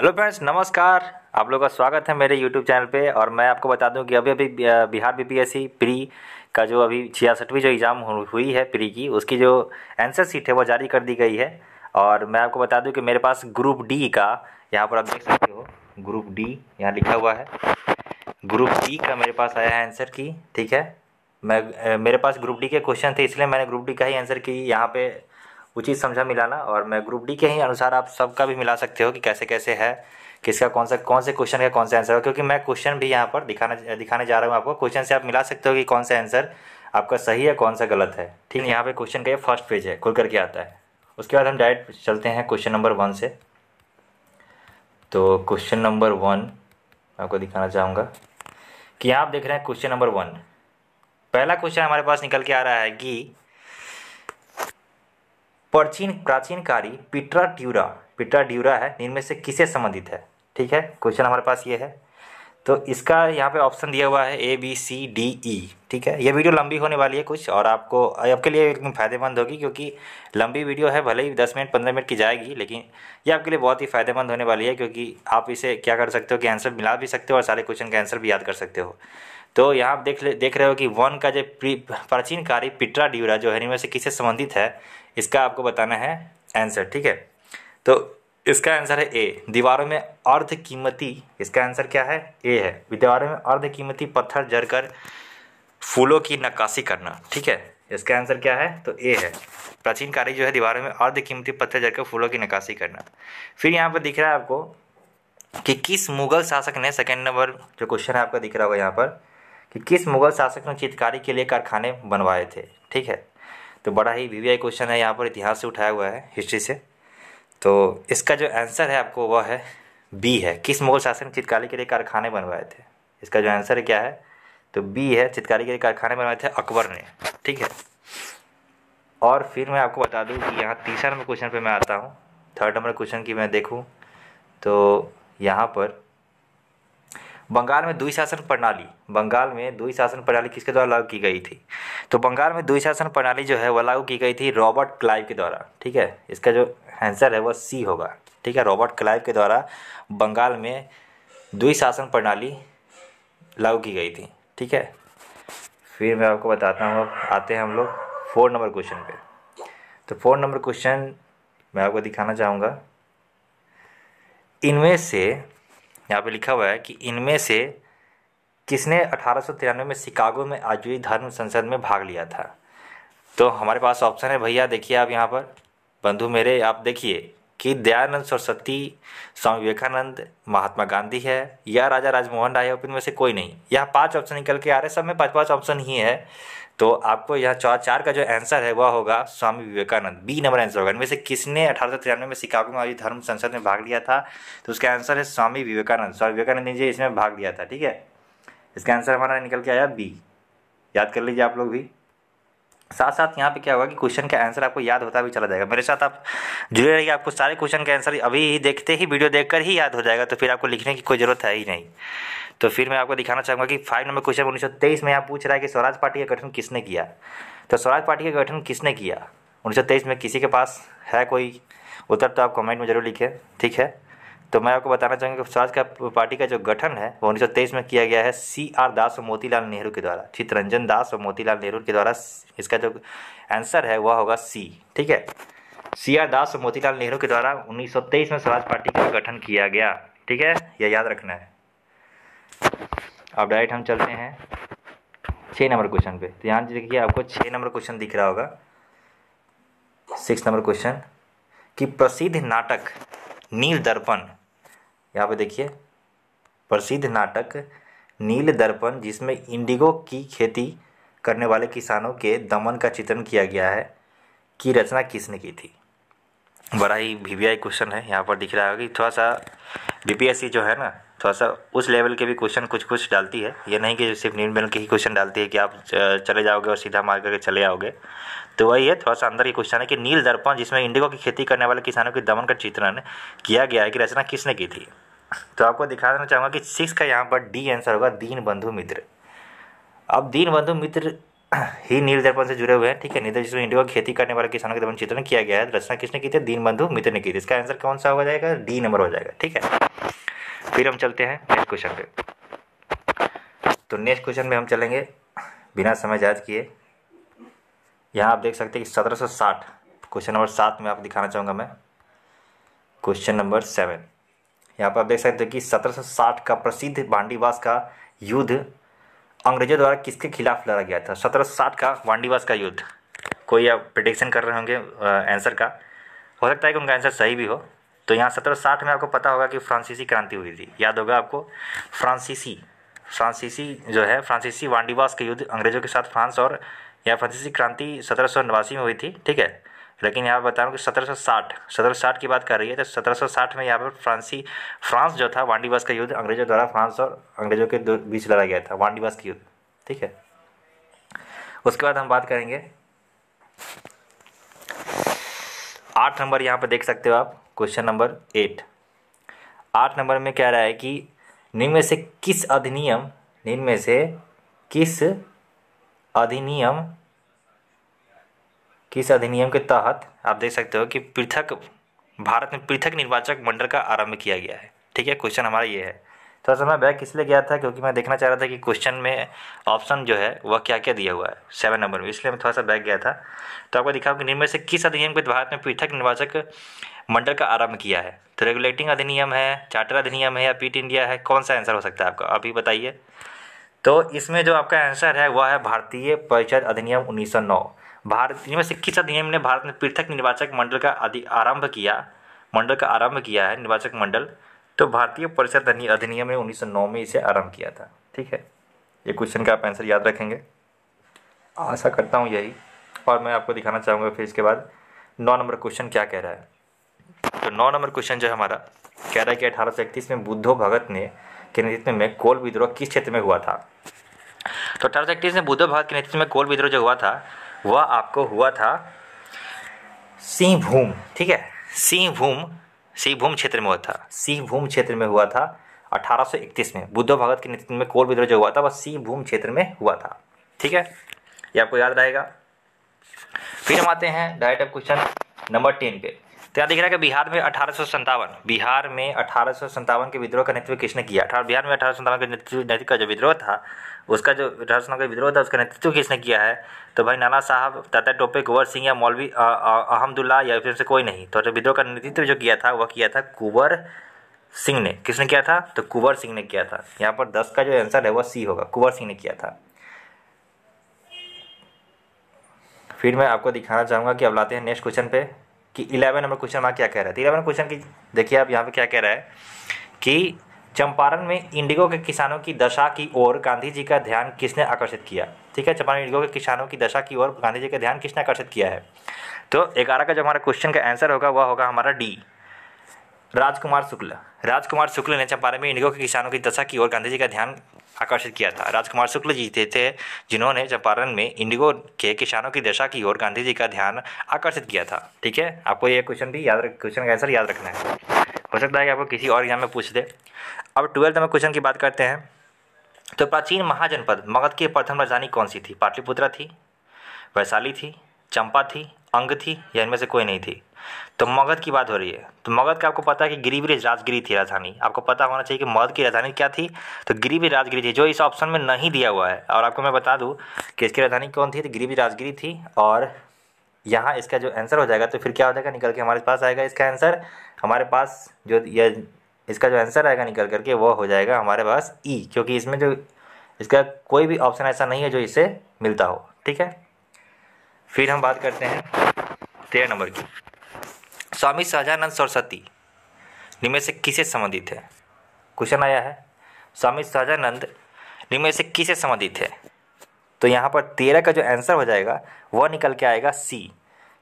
hello friends नमस्कार आप लोग का स्वागत है मेरे यूट्यूब चैनल पे और मैं आपको बता दूं कि अभी अभी बिहार बीपीएससी प्री का जो अभी छियासठवीं जो एग्ज़ाम हुई है प्री की उसकी जो आंसर सीट है वो जारी कर दी गई है और मैं आपको बता दूं कि मेरे पास ग्रुप डी का यहाँ पर आप देख सकते हो ग्रुप डी यहाँ लिखा हुआ है ग्रुप डी e का मेरे पास आया है आंसर की ठीक है मैं मेरे पास ग्रुप डी के क्वेश्चन थे इसलिए मैंने ग्रुप डी का ही आंसर की यहाँ पर उचित समझा मिलाना और मैं ग्रुप डी के ही अनुसार आप सबका भी मिला सकते हो कि कैसे कैसे है किसका कौन सा कौन से क्वेश्चन का कौन सा आंसर हो क्योंकि मैं क्वेश्चन भी यहाँ पर दिखाने दिखाने जा रहा हूँ आपको क्वेश्चन से आप मिला सकते हो कि कौन सा आंसर आपका सही है कौन सा गलत है ठीक है यहाँ पे क्वेश्चन का ये फर्स्ट पेज है खुल करके आता है उसके बाद हम डायरेक्ट चलते हैं क्वेश्चन नंबर वन से तो क्वेश्चन नंबर वन आपको दिखाना चाहूँगा कि यहाँ आप देख रहे हैं क्वेश्चन नंबर वन पहला क्वेश्चन हमारे पास निकल के आ रहा है कि प्राचीन प्राचीनकारी पिट्रा ट्यूरा पिट्रा ड्यूरा है इनमें से किसे संबंधित है ठीक है क्वेश्चन हमारे पास ये है तो इसका यहाँ पे ऑप्शन दिया हुआ है A B C D E ठीक है ये वीडियो लंबी होने वाली है कुछ और आपको आपके लिए एकदम फ़ायदेमंद होगी क्योंकि लंबी वीडियो है भले ही दस मिनट पंद्रह मिनट की जाएगी लेकिन ये आपके लिए बहुत ही फ़ायदेमंद होने वाली है क्योंकि आप इसे क्या कर सकते हो कि आंसर मिला भी सकते हो और सारे क्वेश्चन के आंसर भी याद कर सकते हो तो यहाँ आप देख देख रहे हो कि वन का जो प्राचीनकारी पिट्रा ड्यूरा जो है इनमें से किसे संबंधित है इसका आपको बताना है आंसर ठीक है तो इसका आंसर है ए दीवारों में अर्ध कीमती इसका आंसर क्या है ए है दीवारों में अर्ध कीमती पत्थर जरकर फूलों की नक्काशी करना ठीक है इसका आंसर क्या है तो ए है प्राचीन कार्य जो है दीवारों में अर्ध कीमती पत्थर जरकर फूलों की नक्काशी करना फिर यहाँ पर दिख रहा है आपको कि किस मुगल शासक ने सेकेंड नंबर जो क्वेश्चन है आपका दिख रहा होगा यहाँ पर कि किस मुगल शासक ने चित्रकारी के लिए कारखाने बनवाए थे ठीक है तो बड़ा ही वी क्वेश्चन है यहाँ पर इतिहास से उठाया हुआ है हिस्ट्री से तो इसका जो आंसर है आपको वह है बी है किस मुगल ने चित्रकारी के लिए कारखाने बनवाए थे इसका जो आंसर क्या है तो बी है चित्रकारी के लिए कारखाने बनवाए थे अकबर ने ठीक है और फिर मैं आपको बता दूँ कि यहाँ तीसरा नंबर क्वेश्चन पर मैं आता हूँ थर्ड नंबर क्वेश्चन की मैं देखूँ तो यहाँ पर बंगाल में दुई शासन प्रणाली बंगाल में दुई शासन प्रणाली किसके द्वारा लागू की गई थी तो बंगाल में दुई शासन प्रणाली जो है वह लागू की गई थी रॉबर्ट क्लाइव के द्वारा ठीक है इसका जो आंसर है वह सी होगा ठीक है रॉबर्ट क्लाइव के द्वारा बंगाल में दुई शासन प्रणाली लागू की गई थी ठीक है फिर मैं आपको बताता हूँ अब आते हैं हम लोग फोर नंबर क्वेश्चन पे तो फोर नंबर क्वेश्चन मैं आपको दिखाना चाहूँगा इनमें से यहाँ पे लिखा हुआ है कि इनमें से किसने अठारह में शिकागो में आजवी धर्म संसद में भाग लिया था तो हमारे पास ऑप्शन है भैया देखिए आप यहाँ पर बंधु मेरे आप देखिए कि दयानंद सरस्वती स्वामी विवेकानंद महात्मा गांधी है या राजा राजमोहन राय है में से कोई नहीं यहाँ पांच ऑप्शन निकल के आ रहे सब में पाँच पाँच ऑप्शन ही है तो आपको यह चार का जो आंसर है वह होगा Swami Vivekananda B number answer होगा इनमें से किसने अठारह सौ तिरानवे में शिकागो में आयोजित धर्म संसद में भाग लिया था तो उसका आंसर है स्वामी विवेकानंद स्वामी विवेकानंद ने जी इसमें भाग लिया था ठीक है इसका आंसर हमारा निकल के आया बी याद कर लीजिए आप लोग भी साथ साथ यहाँ पे क्या होगा कि क्वेश्चन का आंसर आपको याद होता भी चला जाएगा मेरे साथ आप जुड़े रहिए आपको सारे क्वेश्चन के आंसर अभी ही देखते ही वीडियो देखकर ही याद हो जाएगा तो फिर आपको लिखने की कोई ज़रूरत है ही नहीं तो फिर मैं आपको दिखाना चाहूँगा कि फाइव नंबर क्वेश्चन उन्नीस सौ तेईस में यहाँ पूछ रहा है कि स्वराज पार्टी का गठन किसने किया तो स्वराज पार्टी का गठन किसने किया उन्नीस सौ तेईस में किसी के पास है कोई उत्तर तो आप कमेंट में ज़रूर लिखें ठीक है तो मैं आपको बताना चाहूँगा कि स्वराज का पार्टी का जो गठन है वो उन्नीस में किया गया है सी आर दास और मोतीलाल नेहरू के द्वारा चित्तरंजन दास और मोतीलाल नेहरू के द्वारा इसका जो आंसर है वह होगा सी ठीक है सी आर दास और मोतीलाल नेहरू के द्वारा उन्नीस में स्वराज पार्टी का गठन किया गया ठीक है यह या याद रखना है अब डायरेक्ट हम चलते हैं छः नंबर क्वेश्चन पे तो यहाँ देखिए आपको छः नंबर क्वेश्चन दिख रहा होगा सिक्स नंबर क्वेश्चन कि प्रसिद्ध नाटक नील दर्पण यहाँ पे देखिए प्रसिद्ध नाटक नील दर्पण जिसमें इंडिगो की खेती करने वाले किसानों के दमन का चित्रण किया गया है की रचना किसने की थी बड़ा ही वी क्वेश्चन है यहाँ पर दिख रहा है कि थोड़ा सा बी जो है ना थोड़ा सा उस लेवल के भी क्वेश्चन कुछ कुछ डालती है ये नहीं कि सिर्फ नीट मिल के ही क्वेश्चन डालती है कि आप चले जाओगे और सीधा मार करके चले आओगे तो वही है थोड़ा सा अंदर ही क्वेश्चन है कि नील दर्पण जिसमें इंडिगो की खेती करने वाले किसानों के दमन का चित्रण किया गया है कि रचना किसने की थी तो आपको दिखा देना चाहूँगा कि सिक्स का यहाँ पर डी आंसर होगा दीन बंधु मित्र अब दीन बंधु मित्र ही नील दर्पण से जुड़े हुए हैं ठीक है नील तो जिसमें इंडिगो की खेती करने वाले किसानों के दमन चित्रण किया गया है रचना किसने की थी दीन बंधु मित्र ने की थी इसका आंसर कौन सा हो जाएगा डी नंबर हो जाएगा ठीक है फिर हम चलते हैं नेक्स्ट क्वेश्चन पे तो नेक्स्ट क्वेश्चन में हम चलेंगे बिना समय जायज किए यहाँ आप देख सकते हैं कि सत्रह सौ साठ क्वेश्चन नंबर सात में आपको दिखाना चाहूँगा मैं क्वेश्चन नंबर सेवन यहाँ पर आप देख सकते हैं कि सत्रह सौ साठ का प्रसिद्ध बांडीवास का युद्ध अंग्रेजों द्वारा किसके खिलाफ लड़ा गया था सत्रह सौ साठ का वांडीवास का युद्ध कोई आप प्रिडिक्शन कर रहे होंगे आंसर का हो सकता है कि उनका आंसर सही भी हो तो यहाँ सत्रह साठ में आपको पता होगा कि फ्रांसीसी क्रांति हुई थी याद होगा आपको फ्रांसीसी फ्रांसीसी जो है फ्रांसीसी वांडीवास के युद्ध अंग्रेजों के साथ फ्रांस और यह फ्रांसीसी क्रांति सत्रह में हुई थी ठीक है लेकिन यहाँ बता रहा हूँ कि सत्रह सौ साठ की बात कर रही है तो सत्रह साठ में यहाँ पर फ्रांसी फ्रांस जो था वांडीवास का युद्ध अंग्रेजों द्वारा फ्रांस और अंग्रेजों के बीच लड़ा गया था वांडीवास का युद्ध ठीक है उसके बाद हम बात करेंगे आठ नंबर यहाँ पर देख सकते हो आप क्वेश्चन नंबर एट आठ नंबर में कह रहा है कि निम्न में से किस अधिनियम निम्न में से किस अधिनियम किस अधिनियम के तहत आप देख सकते हो कि पृथक भारत में पृथक निर्वाचक मंडल का आरंभ किया गया है ठीक है क्वेश्चन हमारा ये है थोड़ा सा मैं बैक इसलिए गया था क्योंकि मैं देखना चाह रहा था कि क्वेश्चन में ऑप्शन जो है वह क्या क्या दिया हुआ है सेवन नंबर में इसलिए मैं थोड़ा सा बैक गया था तो आपको दिखाऊँ कि निम्न से किस अधिनियम को भारत में पृथक निर्वाचक मंडल का आरंभ किया है तो रेगुलेटिंग अधिनियम है चार्टर अधिनियम है या पीट इंडिया है कौन सा आंसर हो सकता है आपका अभी बताइए तो इसमें जो आपका आंसर है वह है भारतीय परिषद अधिनियम उन्नीस भारत इनमें से किस अधिनियम ने भारत में पृथक निर्वाचक मंडल का आरंभ किया मंडल का आरंभ किया है निर्वाचक मंडल तो भारतीय परिषद अधिनियम में 1909 में इसे आरंभ किया था ठीक है ये क्वेश्चन का आप आंसर याद रखेंगे आशा करता हूँ यही और मैं आपको दिखाना चाहूँगा फिर इसके बाद नौ नंबर क्वेश्चन क्या कह रहा है तो नौ नंबर क्वेश्चन जो है हमारा कह रहा है कि अठारह में बुद्धो भगत ने के नेतृत्व में कोल विद्रोह किस क्षेत्र में हुआ था तो अठारह में बुद्धो भगत के नेतृत्व में कोल विद्रोह जो हुआ था वह आपको हुआ था सिंहभूम ठीक है सिंहभूम सिंहभूम क्षेत्र में हुआ था सिंहभूम क्षेत्र में हुआ था 1831 में बुद्ध भगत के नेतृत्व में कोल विद्रोह जो हुआ था वह सिंहभूम क्षेत्र में हुआ था ठीक है ये आपको याद रहेगा फिर हम आते हैं डायरेक्ट क्वेश्चन नंबर टेन पे तो यहाँ दिख रहा है कि बिहार में अठारह बिहार में अठारह के विद्रोह का नेतृत्व किसने किया अठारह बिहार में अठारह के नेतृत्व का जो विद्रोह था उसका जो अठारह का विद्रोह था उसका नेतृत्व किसने किया है तो भाई नाना साहब दादा टोपे कुंवर सिंह या मौलवी अहमदुल्ला या फिर से कोई नहीं तो जो विद्रोह का नेतृत्व जो किया था वह किया था कुंवर सिंह ने किसने किया था तो कुंवर सिंह ने किया था यहाँ पर दस का जो आंसर है वह सी होगा कुंवर सिंह ने किया था फिर मैं आपको दिखाना चाहूँगा कि अब लाते हैं नेक्स्ट क्वेश्चन पे कि इलेवन नंबर क्वेश्चन हमारा क्या कह रहा है इलेवन क्वेश्चन की देखिए आप यहाँ पे क्या कह रहा है कि चंपारण में इंडिगो के किसानों की दशा की ओर गांधी जी का ध्यान किसने आकर्षित किया ठीक है चंपारण इंडिगो के किसानों की दशा की ओर गांधी जी का ध्यान किसने आकर्षित किया है तो ग्यारह का जो हमारा क्वेश्चन का आंसर होगा वह होगा हमारा डी राजकुमार शुक्ल राजकुमार शुक्ल ने चंपारण में इंडिगो के किसानों की दशा की ओर गांधी जी का ध्यान आकर्षित किया था राजकुमार शुक्ल जी थे, थे जिन्होंने चंपारण में इंडिगो के किसानों की दशा की ओर गांधी जी का ध्यान आकर्षित किया था ठीक है आपको ये क्वेश्चन भी याद क्वेश्चन का आंसर याद रखना है हो सकता है कि आपको किसी और एग्जाम में पूछ दे अब ट्वेल्थ में क्वेश्चन की बात करते हैं तो प्राचीन महाजनपद मगध की प्रथम राजधानी कौन सी थी पाटलिपुत्रा थी वैशाली थी चंपा थी अंग थी या इनमें से कोई नहीं थी तो मगध की बात हो रही है तो मगध का आपको पता है कि गिरिवरी राजगिरी थी राजधानी आपको पता होना चाहिए कि मगध की राजधानी क्या थी तो गिरिवरी राजगिरी थी जो इस ऑप्शन में नहीं दिया हुआ है और आपको मैं बता दूँ कि इसकी राजधानी कौन थी तो गिरिवरी राजगिरी थी और यहाँ इसका जो आंसर हो जाएगा तो फिर क्या हो जाएगा निकल के हमारे पास आएगा इसका आंसर हमारे पास जो यह इसका जो आंसर आएगा निकल करके वो हो जाएगा हमारे पास ई e, क्योंकि इसमें जो इसका कोई भी ऑप्शन ऐसा नहीं है जो इसे मिलता हो ठीक है फिर हम बात करते हैं तेरह नंबर की स्वामी सहजानंद सरस्वती निमें से किसे संबंधित है क्वेश्चन आया है स्वामी सहजानंद निमें से किसे संबंधित है तो यहाँ पर तेरह का जो आंसर हो जाएगा वह निकल के आएगा सी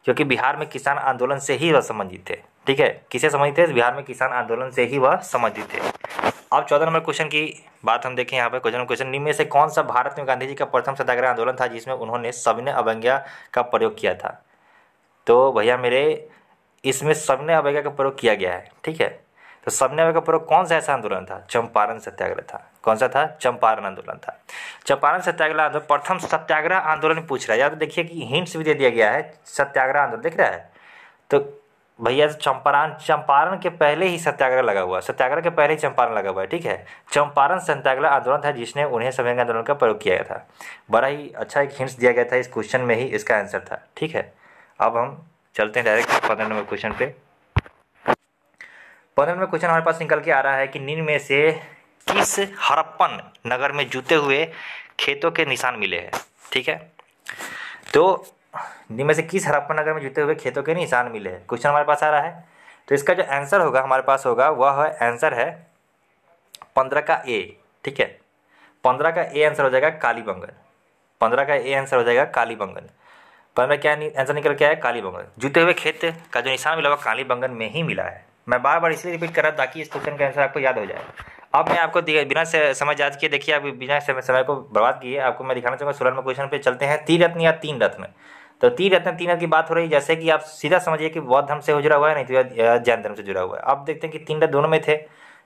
क्योंकि बिहार में किसान आंदोलन से ही वह संबंधित थे ठीक है किसे संबंधित है बिहार में किसान आंदोलन से ही वह संबंधित थे अब चौदह नंबर क्वेश्चन की बात हम देखें यहाँ पर क्वेश्चन क्वेश्चन निम्न से कौन सा भारत में गांधी जी का प्रथम सत्याग्रह आंदोलन था जिसमें उन्होंने सविनय अवज्ञा का प्रयोग किया था तो भैया मेरे इसमें सबने अवज्ञा का प्रयोग किया गया है ठीक है तो सबने अवज्ञा का प्रयोग कौन सा ऐसा आंदोलन था चंपारण सत्याग्रह था कौन सा था चंपारण आंदोलन था चंपारण सत्याग्रह आंदोलन प्रथम सत्याग्रह आंदोलन पूछ रहा है याद देखिए कि हिंट्स भी दे दिया गया है सत्याग्रह आंदोलन देख रहा है तो भैया चंपारण चंपारण के पहले ही सत्याग्रह लगा हुआ सत्याग्रह के पहले ही चंपारण लगा हुआ है ठीक है चंपारण सत्याग्रह आंदोलन था जिसने उन्हें संविधान आंदोलन का प्रयोग किया था बड़ा ही अच्छा एक हिंट्स दिया गया था इस क्वेश्चन में ही इसका आंसर था ठीक है अब हम चलते हैं डायरेक्ट पंद्रह नंबर क्वेश्चन पे पंद्रह नंबर क्वेश्चन हमारे पास निकल के आ रहा है कि निम्न में से किस हरप्पन नगर में जूते हुए खेतों के निशान मिले हैं ठीक है तो निम्न में से किस हरप्पन नगर में जूते हुए खेतों के निशान मिले हैं क्वेश्चन हमारे पास आ रहा है तो इसका जो आंसर होगा हमारे पास होगा वह है आंसर है पंद्रह का ए ठीक है पंद्रह का ए आंसर हो जाएगा कालीबंगन पंद्रह का ए आंसर हो जाएगा कालीबंगन पर हमें क्या आंसर निकल के आया काली बंगन जुते हुए खेत का जो निशान मिला हुआ काली बंगन में ही मिला है मैं बार बार इसलिए रिपीट कर रहा ताकि इस क्वेश्चन का आंसर आपको याद हो जाए अब मैं आपको बिना समझ याद किए देखिए आप बिना समय समय को बर्बाद किए आपको मैं दिखाना चाहूँगा सोलह क्वेश्चन पे चलते हैं तीन रत्न या तीन रत्न तो तीन रत्न तीन रत्न की बात हो रही है जैसे कि आप सीधा समझिए कि बौद्ध धर्म से जुड़ा हुआ है नहीं तो जैन धर्म से जुड़ा हुआ है आप देखते हैं कि तीन रत्न दोनों में थे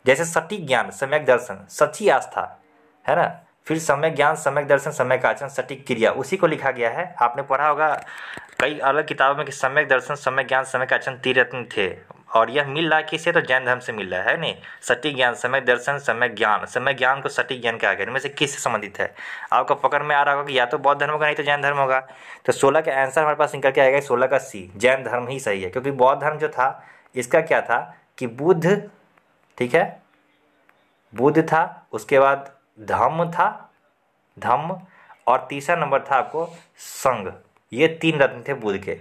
जैसे सटीक ज्ञान सम्यक दर्शन सच्ची आस्था है ना फिर सम्यक ज्ञान सम्यक दर्शन का आचरण सटीक क्रिया उसी को लिखा गया है आपने पढ़ा होगा कई अलग किताबों में कि सम्यक दर्शन समय ज्ञान समय का आचरण तीरत्न थे और यह मिल रहा है किससे तो जैन धर्म से मिल रहा है नहीं सटीक ज्ञान समय दर्शन समय ज्ञान समय ज्ञान को सटीक ज्ञान क्या गया इनमें से किससे संबंधित है आपको पकड़ में आ रहा होगा कि या तो बौद्ध धर्म होगा नहीं तो जैन धर्म होगा तो सोलह का आंसर हमारे पास निकल के आएगा सोलह का सी जैन धर्म ही सही है क्योंकि बौद्ध धर्म जो था इसका क्या था कि बुद्ध ठीक है बुद्ध था उसके बाद धम्म था धम्म और तीसरा नंबर था आपको संघ ये तीन रत्न थे बुद्ध के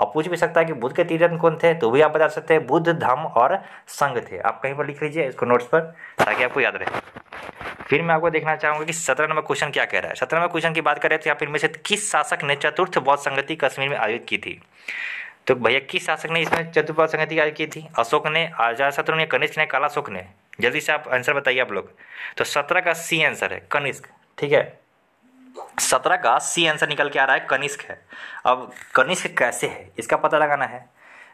अब पूछ भी सकता है कि बुद्ध के तीन रत्न कौन थे तो भी आप बता सकते हैं बुद्ध धम्म और संघ थे आप कहीं पर लिख लीजिए इसको नोट्स पर ताकि आपको याद रहे फिर मैं आपको देखना चाहूंगा कि सत्रह नंबर क्वेश्चन क्या कह रहा है सत्रह नंबर क्वेश्चन की बात करें तो यहाँ फिर इनमें से किस शासक ने चतुर्थ बौद्ध संगति कश्मीर में आयोजित की थी तो भैया किस शासक ने इसमें चतुर्थ बौद्ध संगति आयोजित की थी अशोक ने शत्रु ने कनिष्ठ ने कालाशोक ने जल्दी से आप आंसर बताइए आप लोग तो सत्रह का सी आंसर है कनिष्क ठीक है सत्रह का सी आंसर निकल के आ रहा है कनिष्क है अब कनिष्क कैसे है इसका पता लगाना है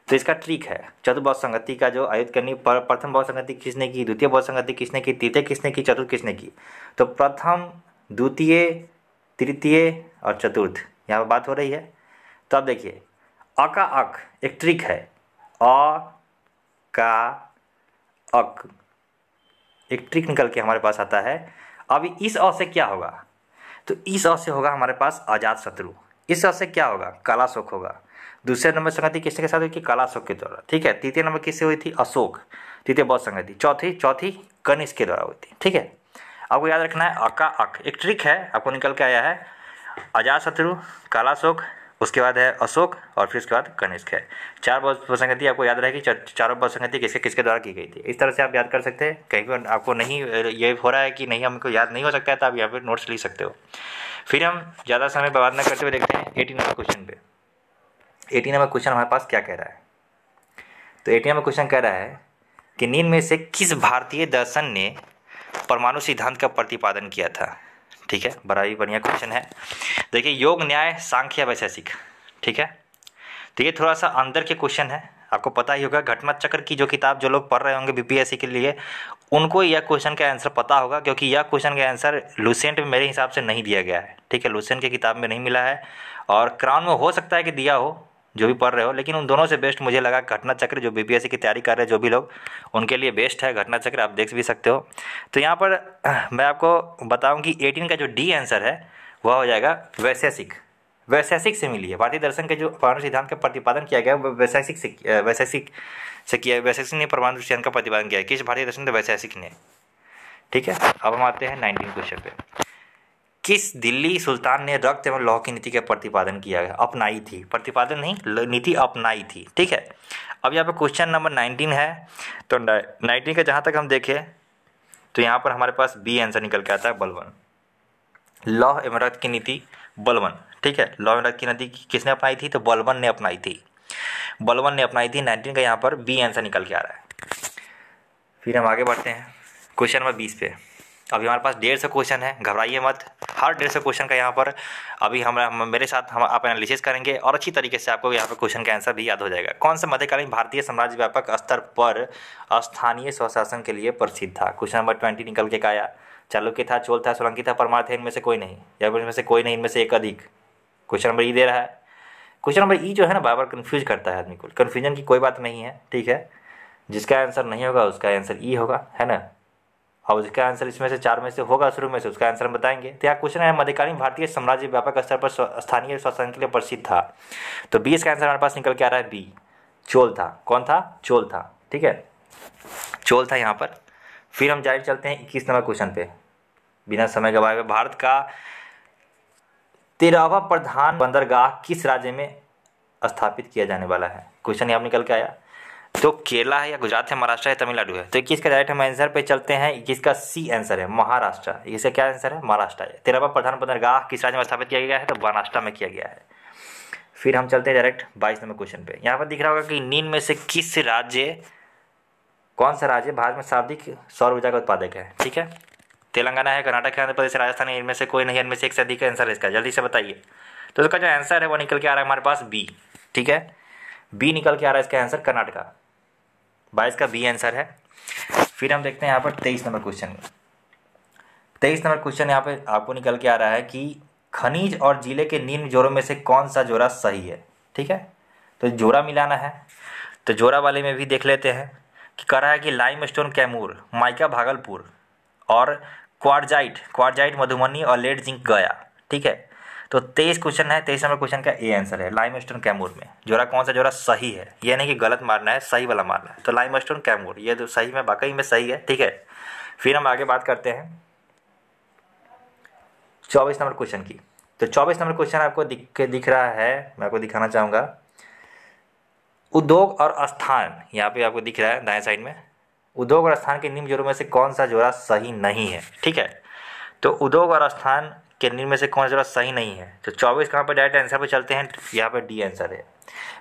तो इसका ट्रिक है चतुर्भव संगति का जो आयुध करनी पर प्रथम भव संगति किसने की द्वितीय भव संगति किसने की तृतीय किसने की चतुर्थ किसने की तो प्रथम द्वितीय तृतीय और चतुर्थ यहाँ पर बात हो रही है तो अब देखिए अ का अक एक ट्रिक है अ का अक एक ट्रिक निकल के हमारे पास आता है अब इस अ से क्या होगा तो इस अ से होगा हमारे पास आजाद शत्रु इस अ से क्या होगा काला शोक होगा दूसरे नंबर संगति किसने के साथ हुई कि काला शोक के द्वारा ठीक है तृतीय नंबर किससे हुई थी अशोक तृतीय बहुत संगति चौथी चौथी कनिष्क के द्वारा हुई थी ठीक है आपको याद रखना है अका अक एक ट्रिक है आपको निकल के आया है अजात शत्रु काला शोक उसके बाद है अशोक और फिर उसके बाद कनिष्क है चार पसंगति आपको याद रहेगी चारों संगति किसके किसके द्वारा की गई थी इस तरह से आप याद कर सकते हैं कहीं पर आपको नहीं ये हो रहा है कि नहीं हमको याद नहीं हो सकता है तो आप यहाँ पर नोट्स लिख सकते हो फिर हम ज़्यादा समय बर्बाद न करते हुए देखते हैं एटी नंबर क्वेश्चन पे एटी नंबर क्वेश्चन हमारे पास क्या कह रहा है तो एटी नंबर क्वेश्चन कह रहा है कि नींद में से किस भारतीय दर्शन ने परमाणु सिद्धांत का प्रतिपादन किया था ठीक है बड़ा ही बढ़िया क्वेश्चन है देखिए योग न्याय सांख्य वैशेषिक ठीक है तो ये थोड़ा सा अंदर के क्वेश्चन है आपको पता ही होगा घटना चक्र की जो किताब जो लोग पढ़ रहे होंगे बीपीएससी के लिए उनको यह क्वेश्चन का आंसर पता होगा क्योंकि यह क्वेश्चन का आंसर लूसेंट में मेरे हिसाब से नहीं दिया गया है ठीक है लूसेंट की किताब में नहीं मिला है और क्राउन में हो सकता है कि दिया हो जो भी पढ़ रहे हो लेकिन उन दोनों से बेस्ट मुझे लगा घटना चक्र जो बीपीएससी e की तैयारी कर रहे हैं जो भी लोग उनके लिए बेस्ट है घटना चक्र आप देख भी सकते हो तो यहाँ पर मैं आपको बताऊँ कि एटीन का जो डी आंसर है वह हो जाएगा वैशेषिक वैशेषिक से मिली है भारतीय दर्शन के जो परमाणु सिद्धांत का प्रतिपादन किया गया वह वैशेषिक से वैशेषिक से किया वैशेषिक ने परमाणु सिद्धांत का प्रतिपादन किया किस भारतीय दर्शन ने वैशेषिक ने ठीक है अब हम आते हैं नाइनटीन क्वेश्चन पे किस दिल्ली सुल्तान ने रक्त एवं लौह की नीति का प्रतिपादन किया है अपनाई थी प्रतिपादन नहीं नीति अपनाई थी ठीक है अब यहाँ पे क्वेश्चन नंबर नाइनटीन है तो नाइनटीन का जहाँ तक हम देखें तो यहाँ पर हमारे पास बी आंसर निकल के आता है बलवन लौह एवं रक्त की नीति बलवन ठीक है लौह एवं रक्त की नीति किसने अपनाई थी तो बलवन ने अपनाई थी बलवन ने अपनाई थी नाइनटीन का यहाँ पर बी आंसर निकल के आ रहा है फिर हम आगे बढ़ते हैं क्वेश्चन नंबर बीस पे अभी हमारे पास डेढ़ सौ क्वेश्चन है घबराइए मत हर डेढ़ सौ क्वेश्चन का यहाँ पर अभी हम, मेरे साथ हम आप एनालिसिस करेंगे और अच्छी तरीके से आपको यहाँ पर क्वेश्चन का आंसर भी याद हो जाएगा कौन सा मध्यकालीन भारतीय साम्राज्य व्यापक स्तर पर स्थानीय स्वशासन के लिए प्रसिद्ध था क्वेश्चन नंबर ट्वेंटी निकल के आया चालुक्य था चोल था सोलंकी था परमार थे इनमें से कोई नहीं या फिर इनमें से कोई नहीं इनमें से एक अधिक क्वेश्चन नंबर ई दे रहा है क्वेश्चन नंबर ई जो है ना बार बार कन्फ्यूज करता है आदमी को कन्फ्यूजन की कोई बात नहीं है ठीक है जिसका आंसर नहीं होगा उसका आंसर ई e होगा है ना और उसका आंसर इसमें से चार में से होगा शुरू में से उसका आंसर हम बताएंगे तो यहाँ क्वेश्चन है मध्यकालीन भारतीय साम्राज्य व्यापक स्तर पर स्थानीय स्वास्थ्य के लिए प्रसिद्ध था तो बी इसका आंसर हमारे पास निकल के आ रहा है बी चोल था कौन था चोल था ठीक है चोल था यहाँ पर फिर हम जाहिर चलते हैं इक्कीस नंबर क्वेश्चन पे बिना समय के बारे में भारत का तेरहवा प्रधान बंदरगाह किस राज्य में स्थापित किया जाने वाला है क्वेश्चन यहाँ निकल के आया तो केरला है या गुजरात है महाराष्ट्र है तमिलनाडु है तो इक्कीस का डायरेक्ट हम आंसर पे चलते हैं इक्कीस का सी आंसर है महाराष्ट्र इसे क्या आंसर है महाराष्ट्र है तेरहवा प्रधान बंदरगाह किस राज्य में स्थापित किया गया है तो महाराष्ट्र में किया गया है फिर हम चलते हैं डायरेक्ट बाईस नंबर क्वेश्चन पे यहाँ पर दिख रहा होगा कि नींद में से किस राज्य कौन सा राज्य भारत में सर्वाधिक सौर ऊर्जा का उत्पादक है ठीक है तेलंगाना है कर्नाटक है आंध्र प्रदेश राजस्थान है इनमें से कोई नहीं इनमें से एक से अधिक आंसर है इसका जल्दी से बताइए तो इसका जो आंसर है वो निकल के आ रहा है हमारे पास बी ठीक है बी निकल के आ रहा है इसका आंसर कर्नाटका बाईस का बी आंसर है फिर हम देखते हैं यहाँ पर तेईस नंबर क्वेश्चन में तेईस नंबर क्वेश्चन यहाँ पर आपको निकल के आ रहा है कि खनिज और जिले के निम्न जोड़ों में से कौन सा जोड़ा सही है ठीक है तो जोड़ा मिलाना है तो जोड़ा वाले में भी देख लेते हैं कि कह रहा है कि limestone Kaimur mica Bhagalpur और क्वारजाइट क्वारजाइट मधुबनी और लेड जिंक गया ठीक है तो तेईस क्वेश्चन है तेईस नंबर क्वेश्चन का ए आंसर है लाइम स्टोन कैमूर में जोरा कौन सा जोरा सही है ये नहीं कि गलत मारना है सही वाला मारना है तो लाइम स्टोन कैमूर ये तो सही में वाकई में सही है ठीक है फिर हम आगे बात करते हैं चौबीस नंबर क्वेश्चन की तो चौबीस नंबर क्वेश्चन आपको दिख दिख रहा है मैं आपको दिखाना चाहूँगा उद्योग और स्थान यहाँ पे आपको दिख रहा है दाएं साइड में उद्योग और स्थान के निम्न जोड़ों में से कौन सा जोड़ा सही नहीं है ठीक है तो उद्योग और स्थान कि में से कौन सा सही नहीं है तो चौबीस कहाँ पर डायरेक्ट आंसर पर चलते हैं यहाँ पर डी आंसर है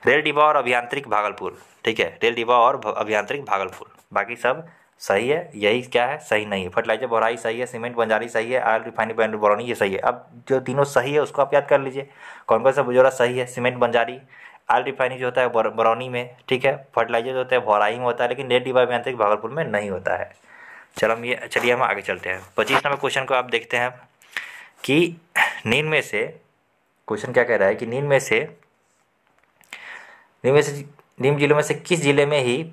रेल डिब्बा और अभियांत्रिक भागलपुर ठीक है रेल डिब्बा और अभियांत्रिक भागलपुर बाकी सब सही है यही क्या है सही नहीं है फर्टिलाइजर बोराई सही है सीमेंट बंजारी सही है आयल रिफाइनरी बैंड बोरौनी ये सही है अब जो तीनों सही है उसको आप याद कर लीजिए कौन कौन सा बुजोरा सही है सीमेंट बंजारी आयल रिफाइनरी जो होता है बरौनी में ठीक है फर्टिलाइजर जो होता है बोराई में होता है लेकिन रेड डिब्बा अभियांत्रिक भागलपुर में नहीं होता है चलो हम ये चलिए हम आगे चलते हैं पच्चीस नंबर क्वेश्चन को आप देखते हैं कि नींद में से क्वेश्चन क्या कह रहा है कि नींद में से नींद में से नीम जिलों में से किस जिले में ही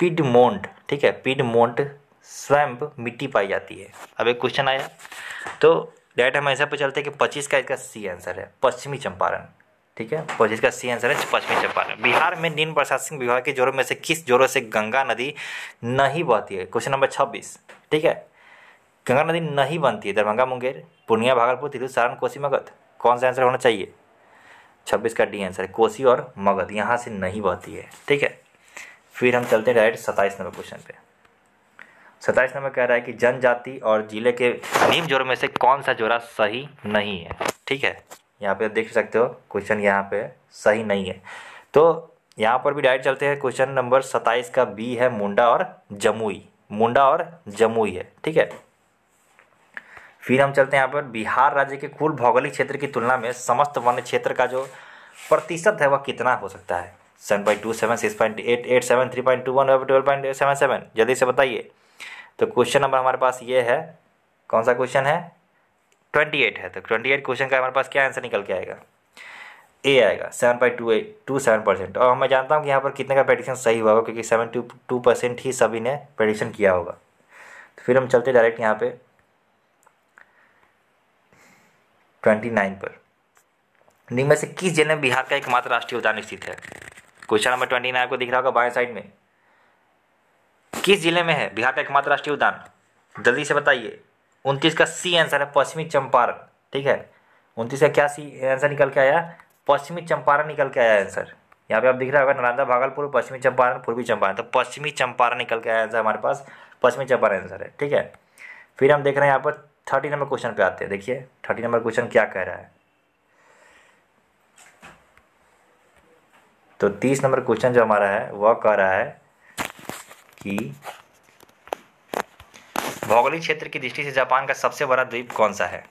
पिडमोंट ठीक है पिडमोंट स्वैम्प मिट्टी पाई जाती है अब एक क्वेश्चन आया तो डायरेक्ट हम ऐसा पे चलते हैं कि पच्चीस का इसका सी आंसर है पश्चिमी चंपारण ठीक है पच्चीस का सी आंसर है पश्चिमी चंपारण बिहार में निम्न प्रशासनिक विभाग के जोरों में से किस जोरों से गंगा नदी नहीं बहती है क्वेश्चन नंबर छब्बीस ठीक है गंगा नदी नहीं बनती है दरभंगा मुंगेर पूर्णिया भागलपुर तिरहुत सारण कोसी मगध कौन सा आंसर होना चाहिए छब्बीस का डी आंसर है कोसी और मगध यहाँ से नहीं बहती है ठीक है फिर हम चलते हैं डायरेक्ट सत्ताईस नंबर क्वेश्चन पे सत्ताईस नंबर कह रहा है कि जनजाति और जिले के नीम जोड़ों में से कौन सा जोड़ा सही नहीं है ठीक है यहाँ पे देख सकते हो क्वेश्चन यहाँ पे सही नहीं है तो यहाँ पर भी डायरेक्ट चलते हैं क्वेश्चन नंबर सत्ताईस का बी है मुंडा और जमुई मुंडा और जमुई है ठीक है फिर हम चलते हैं यहाँ पर बिहार राज्य के कुल भौगोलिक क्षेत्र की तुलना में समस्त वन्य क्षेत्र का जो प्रतिशत है वह कितना हो सकता है seven point two seven six point eight eight seven three point two one twelve point seven seven जल्दी से बताइए तो क्वेश्चन नंबर हमारे पास ये है कौन सा क्वेश्चन है ट्वेंटी एट है तो ट्वेंटी एट क्वेश्चन का हमारे पास क्या आंसर निकल के आएगा ए आएगा seven point two eight two seven percent और मैं जानता हूँ कि यहाँ पर कितने का प्रेडिक्शन सही हुआ होगा क्योंकि सेवन टू टू परसेंट ही सभी ने प्रेडिक्शन किया होगा तो फिर हम चलते डायरेक्ट यहाँ पर ट्वेंटी नाइन पर निम्न से किस जिले में बिहार का एकमात्र राष्ट्रीय उद्यान स्थित है क्वेश्चन नंबर ट्वेंटी नाइन को दिख रहा होगा बाएं साइड में किस जिले में है बिहार का एकमात्र राष्ट्रीय उद्यान जल्दी से बताइए उनतीस का सी आंसर है पश्चिमी चंपारण ठीक है उनतीस का क्या सी आंसर निकल के आया पश्चिमी चंपारण निकल के आया आंसर यहाँ पे आप दिख रहा होगा नालंदा भागलपुर पश्चिमी चंपारण पूर्वी चंपारण तो पश्चिमी चंपारण निकल के आया आंसर हमारे पास पश्चिमी चंपारण आंसर है ठीक है फिर हम देख रहे हैं यहाँ पर थर्टी नंबर क्वेश्चन पे आते हैं देखिए थर्टी नंबर क्वेश्चन क्या कह रहा है तो तीस नंबर क्वेश्चन जो हमारा है वह कह रहा है कि भौगोलिक क्षेत्र की दृष्टि से जापान का सबसे बड़ा द्वीप कौन सा है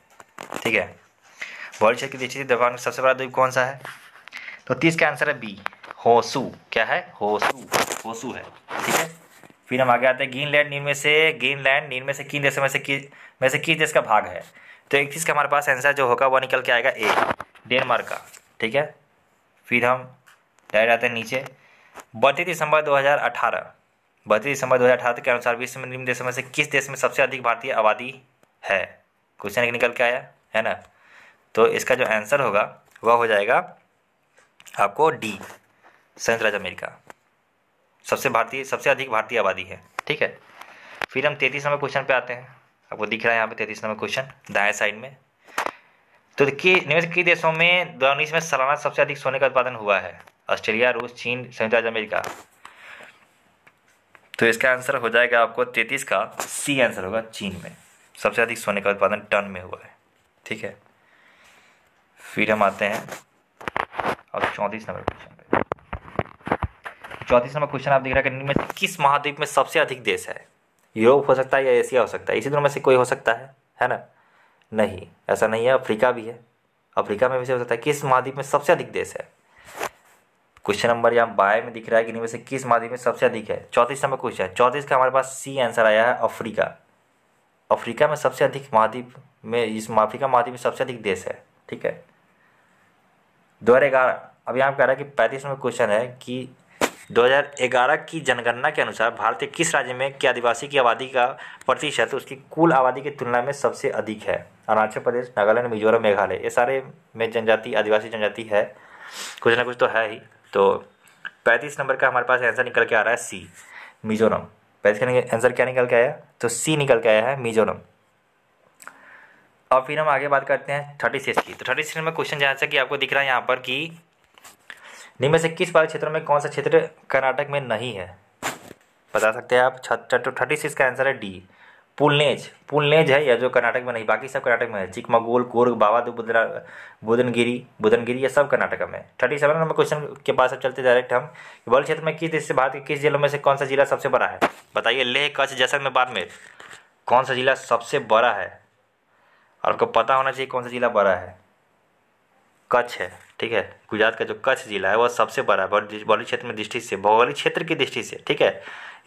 ठीक है भौगोलिक क्षेत्र की दृष्टि से जापान का सबसे बड़ा द्वीप कौन सा है तो तीस का आंसर है बी होसु क्या है होसु होसु है ठीक है फिर हम आगे आते हैं ग्रीनलैंड नीन में से ग्रीनलैंड नीन में से किन देशों में से में से किस देश का भाग है तो इकतीस का हमारे पास आंसर जो होगा वो निकल के आएगा ए डेनमार्क का ठीक है फिर हम डायरेक्ट आते हैं नीचे बत्तीस दिसंबर 2018 बत्तीस दिसंबर 2018 के अनुसार विश्व में निम्न देशों में से किस देश में सबसे अधिक भारतीय आबादी है क्वेश्चन निकल के आया है ना तो इसका जो आंसर होगा वह हो जाएगा आपको डी संयुक्त राज्य अमेरिका सबसे भारतीय सबसे अधिक भारतीय आबादी है ठीक है फिर हम तैतीस नंबर क्वेश्चन पे आते हैं आपको दिख रहा है यहाँ पे तैतीस नंबर क्वेश्चन दाएं साइड में तो निम्न किन देशों में दो में सालाना सबसे अधिक सोने का उत्पादन हुआ है ऑस्ट्रेलिया रूस चीन संयुक्त राज्य अमेरिका तो इसका आंसर हो जाएगा आपको तैतीस का सी आंसर होगा चीन में सबसे अधिक सोने का उत्पादन टन में हुआ है ठीक है फिर हम आते हैं और चौंतीस नंबर क्वेश्चन चौंतीस नंबर क्वेश्चन आप देख रहे हैं कि किस महाद्वीप में सबसे अधिक देश है यूरोप हो सकता है या एशिया हो सकता है इसी दोनों में से कोई हो सकता है है ना नहीं ऐसा नहीं है अफ्रीका भी है अफ्रीका में भी से हो सकता है किस महाद्वीप में सबसे अधिक देश है क्वेश्चन नंबर यहाँ बाय में दिख रहा है कि इनमें से किस महाद्वीप में सबसे अधिक है चौंतीस नंबर क्वेश्चन है चौंतीस का हमारे पास सी आंसर आया है अफ्रीका अफ्रीका में सबसे अधिक महाद्वीप में इस अफ्रीका महाद्वीप में सबसे अधिक देश है ठीक है दो हज़ार ग्यारह अब यहाँ कह रहे हैं कि पैंतीस नंबर क्वेश्चन है कि 2011 की जनगणना के अनुसार भारत के किस राज्य में क्या आदिवासी की आबादी का प्रतिशत उसकी कुल आबादी की तुलना में सबसे अधिक है अरुणाचल प्रदेश नागालैंड मिजोरम मेघालय ये सारे में जनजाति आदिवासी जनजाति है कुछ ना कुछ तो है ही तो पैंतीस नंबर का हमारे पास आंसर निकल के आ रहा है सी मिजोरम पैंतीस का आंसर क्या निकल के आया तो सी निकल के आया है मिजोरम और फिर हम आगे बात करते हैं थर्टी सिक्स की तो थर्टी सिक्स में क्वेश्चन जहाँ से कि आपको दिख रहा है यहाँ पर कि निम्न से किस वाले क्षेत्रों में कौन सा क्षेत्र कर्नाटक में नहीं है बता सकते हैं आप थर्टी सिक्स का आंसर है डी पुलनेज पुलनेज है यह जो कर्नाटक में नहीं बाकी सब कर्नाटक में है चिकमगोल कोर्ग बाबा बुद्रा बुदनगिरी बुदनगिरी ये सब कर्नाटक में थर्टी सेवन नंबर क्वेश्चन के पास अब चलते डायरेक्ट हम बल क्षेत्र में किस देश से भारत के किस जिलों में से कौन सा जिला सबसे बड़ा है बताइए लेह कच्छ बाद में कौन सा जिला सबसे बड़ा है आपको पता होना चाहिए कौन सा जिला बड़ा है कच्छ है ठीक है गुजरात का जो कच्छ जिला है वह सबसे बड़ा है भौगोलिक क्षेत्र में दृष्टि से भौगोलिक क्षेत्र की दृष्टि से ठीक है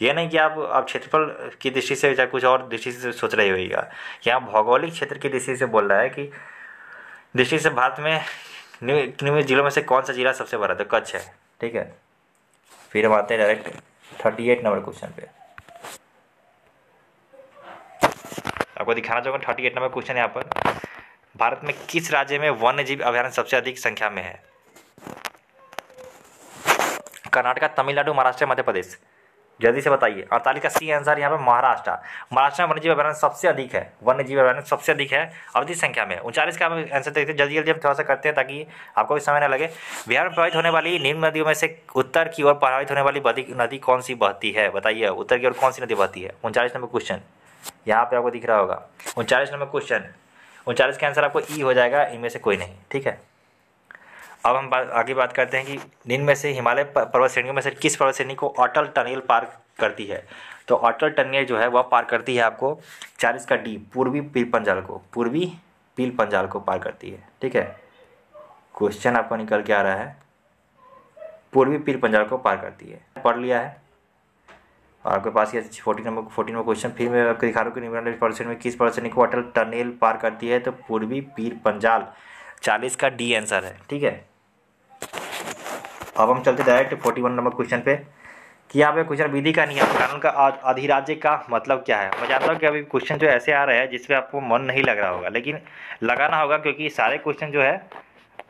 यह नहीं कि आप आप क्षेत्रफल की दृष्टि से या कुछ और दृष्टि से सोच रहे होगा यहाँ भौगोलिक क्षेत्र की दृष्टि से बोल रहा है कि दृष्टि से भारत में निम्न जिलों में से कौन सा जिला सबसे बड़ा तो कच्छ है ठीक है फिर हम आते हैं direct thirty eight number question पे आपको दिखाना चाहूँगा थर्टी एट नंबर क्वेश्चन यहाँ पर भारत में किस राज्य में वन्य जीव सबसे अधिक संख्या में है कर्नाटका तमिलनाडु महाराष्ट्र मध्य प्रदेश जल्दी से बताइए अड़तालीस का सी आंसर यहाँ पर महाराष्ट्र महाराष्ट्र में वन्यजीव अभ्यारण सबसे अधिक है वन्यजीव अभ्यारण सबसे अधिक है अधिक संख्या में उनचालीस का आंसर देखते हैं जल्दी जल्दी हम थोड़ा सा करते हैं ताकि आपको भी समय न लगे बिहार में प्रभावित होने वाली निम्न नदियों में से उत्तर की ओर प्रभावित होने वाली नदी कौन सी बहती है बताइए उत्तर की ओर कौन सी नदी बहती है उनचालीस नंबर क्वेश्चन यहाँ पे आपको दिख रहा होगा उनचालीस नंबर क्वेश्चन उनचालीस का आंसर आपको ई e हो जाएगा इनमें से कोई नहीं ठीक है अब हम बात आगे बात करते हैं कि निम्न में से हिमालय पर्वत श्रेणियों में से किस पर्वत श्रेणी को अटल टनल पार करती है तो अटल टनल जो है वह पार करती है आपको चालीस का डी पूर्वी पील पंजाल को पूर्वी पील पंजाल को पार करती है ठीक है क्वेश्चन आपको निकल के आ रहा है पूर्वी पीर पंजाल को पार करती है पढ़ लिया है और आपके पास ये fourteen number fourteen number question फिर मैं आपको दिखा रहा हूँ कि निम्नलिखित परसेंट में किस परसेंट को अटल टनल पार करती है तो पूर्वी पीर पंजाल चालीस का डी आंसर है ठीक है अब हम चलते direct forty one number question पे कि यहाँ पे क्वेश्चन विधि का नियम कानून का अधिराज्य का मतलब क्या है मैं जानता हूँ कि अभी क्वेश्चन जो ऐसे आ रहे हैं जिसपे आपको मन नहीं लग रहा होगा लेकिन लगाना होगा क्योंकि सारे क्वेश्चन जो है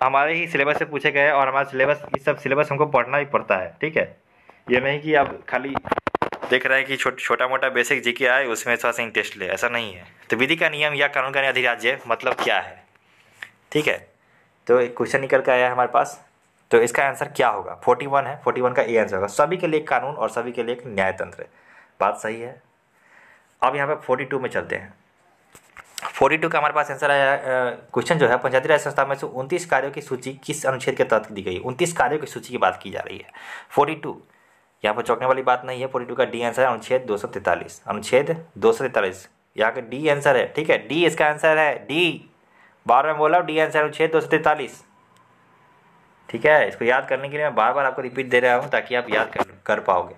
हमारे ही सिलेबस से पूछे गए और हमारा सिलेबस इस सब सिलेबस हमको पढ़ना ही पड़ता है ठीक है ये नहीं कि अब खाली देख रहा है कि छोट छोटा मोटा बेसिक जी आए उसमें थोड़ा सा इंटरेस्ट ले ऐसा नहीं है तो विधि का नियम या कानून का अधिराज्य मतलब क्या है ठीक है तो क्वेश्चन निकल के आया है हमारे पास तो इसका आंसर क्या होगा 41 है 41 का ए आंसर होगा सभी के लिए कानून और सभी के लिए एक न्याय तंत्र बात सही है अब यहाँ पर फोर्टी में चलते हैं फोर्टी का हमारे पास आंसर आया क्वेश्चन जो है पंचायती राज संस्था में से उनतीस कार्यों की सूची किस अनुच्छेद के तहत दी गई उनतीस कार्यों की सूची की बात की जा रही है फोर्टी यहाँ पर चौंकने वाली बात नहीं है फोर्टी टू का डी आंसर है अनुच्छेद दो सौ तैतालीस अनुच्छेद दो सौ तैतालीस यहाँ का डी आंसर है ठीक है डी इसका आंसर है डी बार में बोला डी आंसर अनुच्छेद दो सौ तैतालीस ठीक है इसको याद करने के लिए मैं बार बार आपको रिपीट दे रहा हूँ ताकि आप याद कर कर पाओगे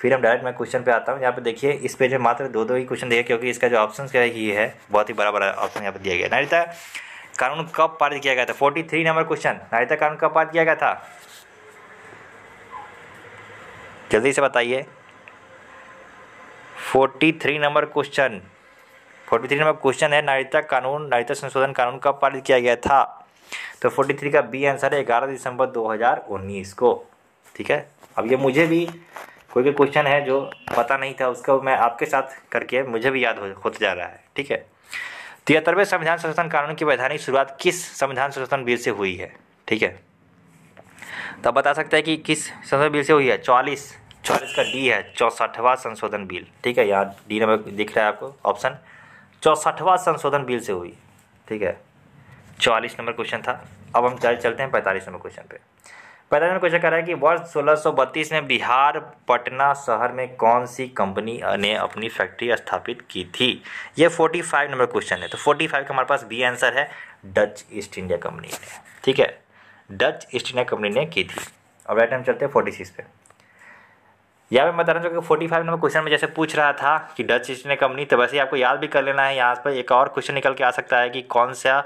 फिर हम डायरेक्ट मैं क्वेश्चन पे आता हूँ यहाँ पे देखिए इस पेज में मात्र दो दो ही क्वेश्चन दिए क्योंकि इसका जो ऑप्शन है ये है बहुत ही बड़ा बड़ा ऑप्शन यहाँ पे दिया गया नारिता कानून कब पारित किया गया था फोर्टी थ्री नंबर क्वेश्चन नारिता कानून कब पारित किया गया था जल्दी से बताइए forty three number question forty three number question है नागरिकता कानून नागरिकता संशोधन कानून कब पारित किया गया था तो फोर्टी थ्री का बी आंसर है ग्यारह दिसंबर दो हज़ार उन्नीस को ठीक है अब ये मुझे भी कोई कोई क्वेश्चन है जो पता नहीं था उसका मैं आपके साथ करके मुझे भी याद हो होते जा रहा है ठीक है तिहत्तरवें संविधान संशोधन कानून की वैधानिक शुरुआत किस संविधान संशोधन बिल से हुई है ठीक है तो बता सकते हैं कि किस संशोधन बिल से हुई है चौलीस चालीस का डी है चौसठवा संशोधन बिल ठीक है यहाँ डी नंबर दिख रहा है आपको ऑप्शन चौसठवा संशोधन बिल से हुई ठीक है चौलीस नंबर क्वेश्चन था अब हम चल चलते हैं पैंतालीस नंबर क्वेश्चन पे पैंतालीस नंबर क्वेश्चन कह रहा है कि वर्ष सोलह में बिहार पटना शहर में कौन सी कंपनी ने अपनी फैक्ट्री स्थापित की थी ये फोर्टी फाइव नंबर क्वेश्चन है तो फोर्टी फाइव का हमारे पास बी आंसर है डच ईस्ट इंडिया कंपनी ने ठीक है डच ईस्ट इंडिया कंपनी ने की थी अब राइट टाइम चलते हैं फोर्टी सिक्स पे यहाँ पे मैं बता रहा हूँ कि फोर्टी फाइव नंबर क्वेश्चन में जैसे पूछ रहा था कि डच ईस्ट इंडिया कंपनी तो वैसे ही आपको याद भी कर लेना है यहाँ पर एक और क्वेश्चन निकल के आ सकता है कि कौन सा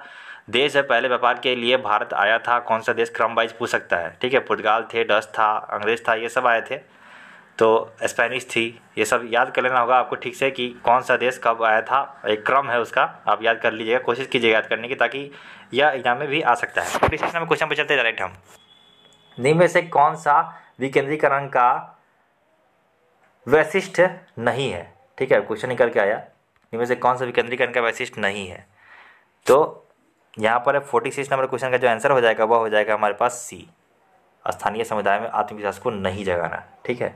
देश है पहले व्यापार के लिए भारत आया था कौन सा देश क्रम वाइज पूछ सकता है ठीक है पुर्तगाल थे डच था अंग्रेज था ये सब आए थे तो स्पेनिश थी ये सब याद कर लेना होगा आपको ठीक से कि कौन सा देश कब आया था एक क्रम है उसका आप याद कर लीजिएगा कोशिश कीजिएगा याद करने की ताकि यह एग्जाम में भी आ सकता है फोर्टी सिक्स में क्वेश्चन पर चलते डायरेक्ट हम निम्न से कौन सा विकेंद्रीकरण का वैशिष्ट नहीं है ठीक है क्वेश्चन निकल के आया इनमें से कौन सा विकेंद्रीकरण का वैशिष्ट नहीं है तो यहाँ पर फोर्टी सिक्स नंबर क्वेश्चन का जो आंसर हो जाएगा वह हो जाएगा हमारे पास सी स्थानीय समुदाय में आत्मविश्वास को नहीं जगाना ठीक है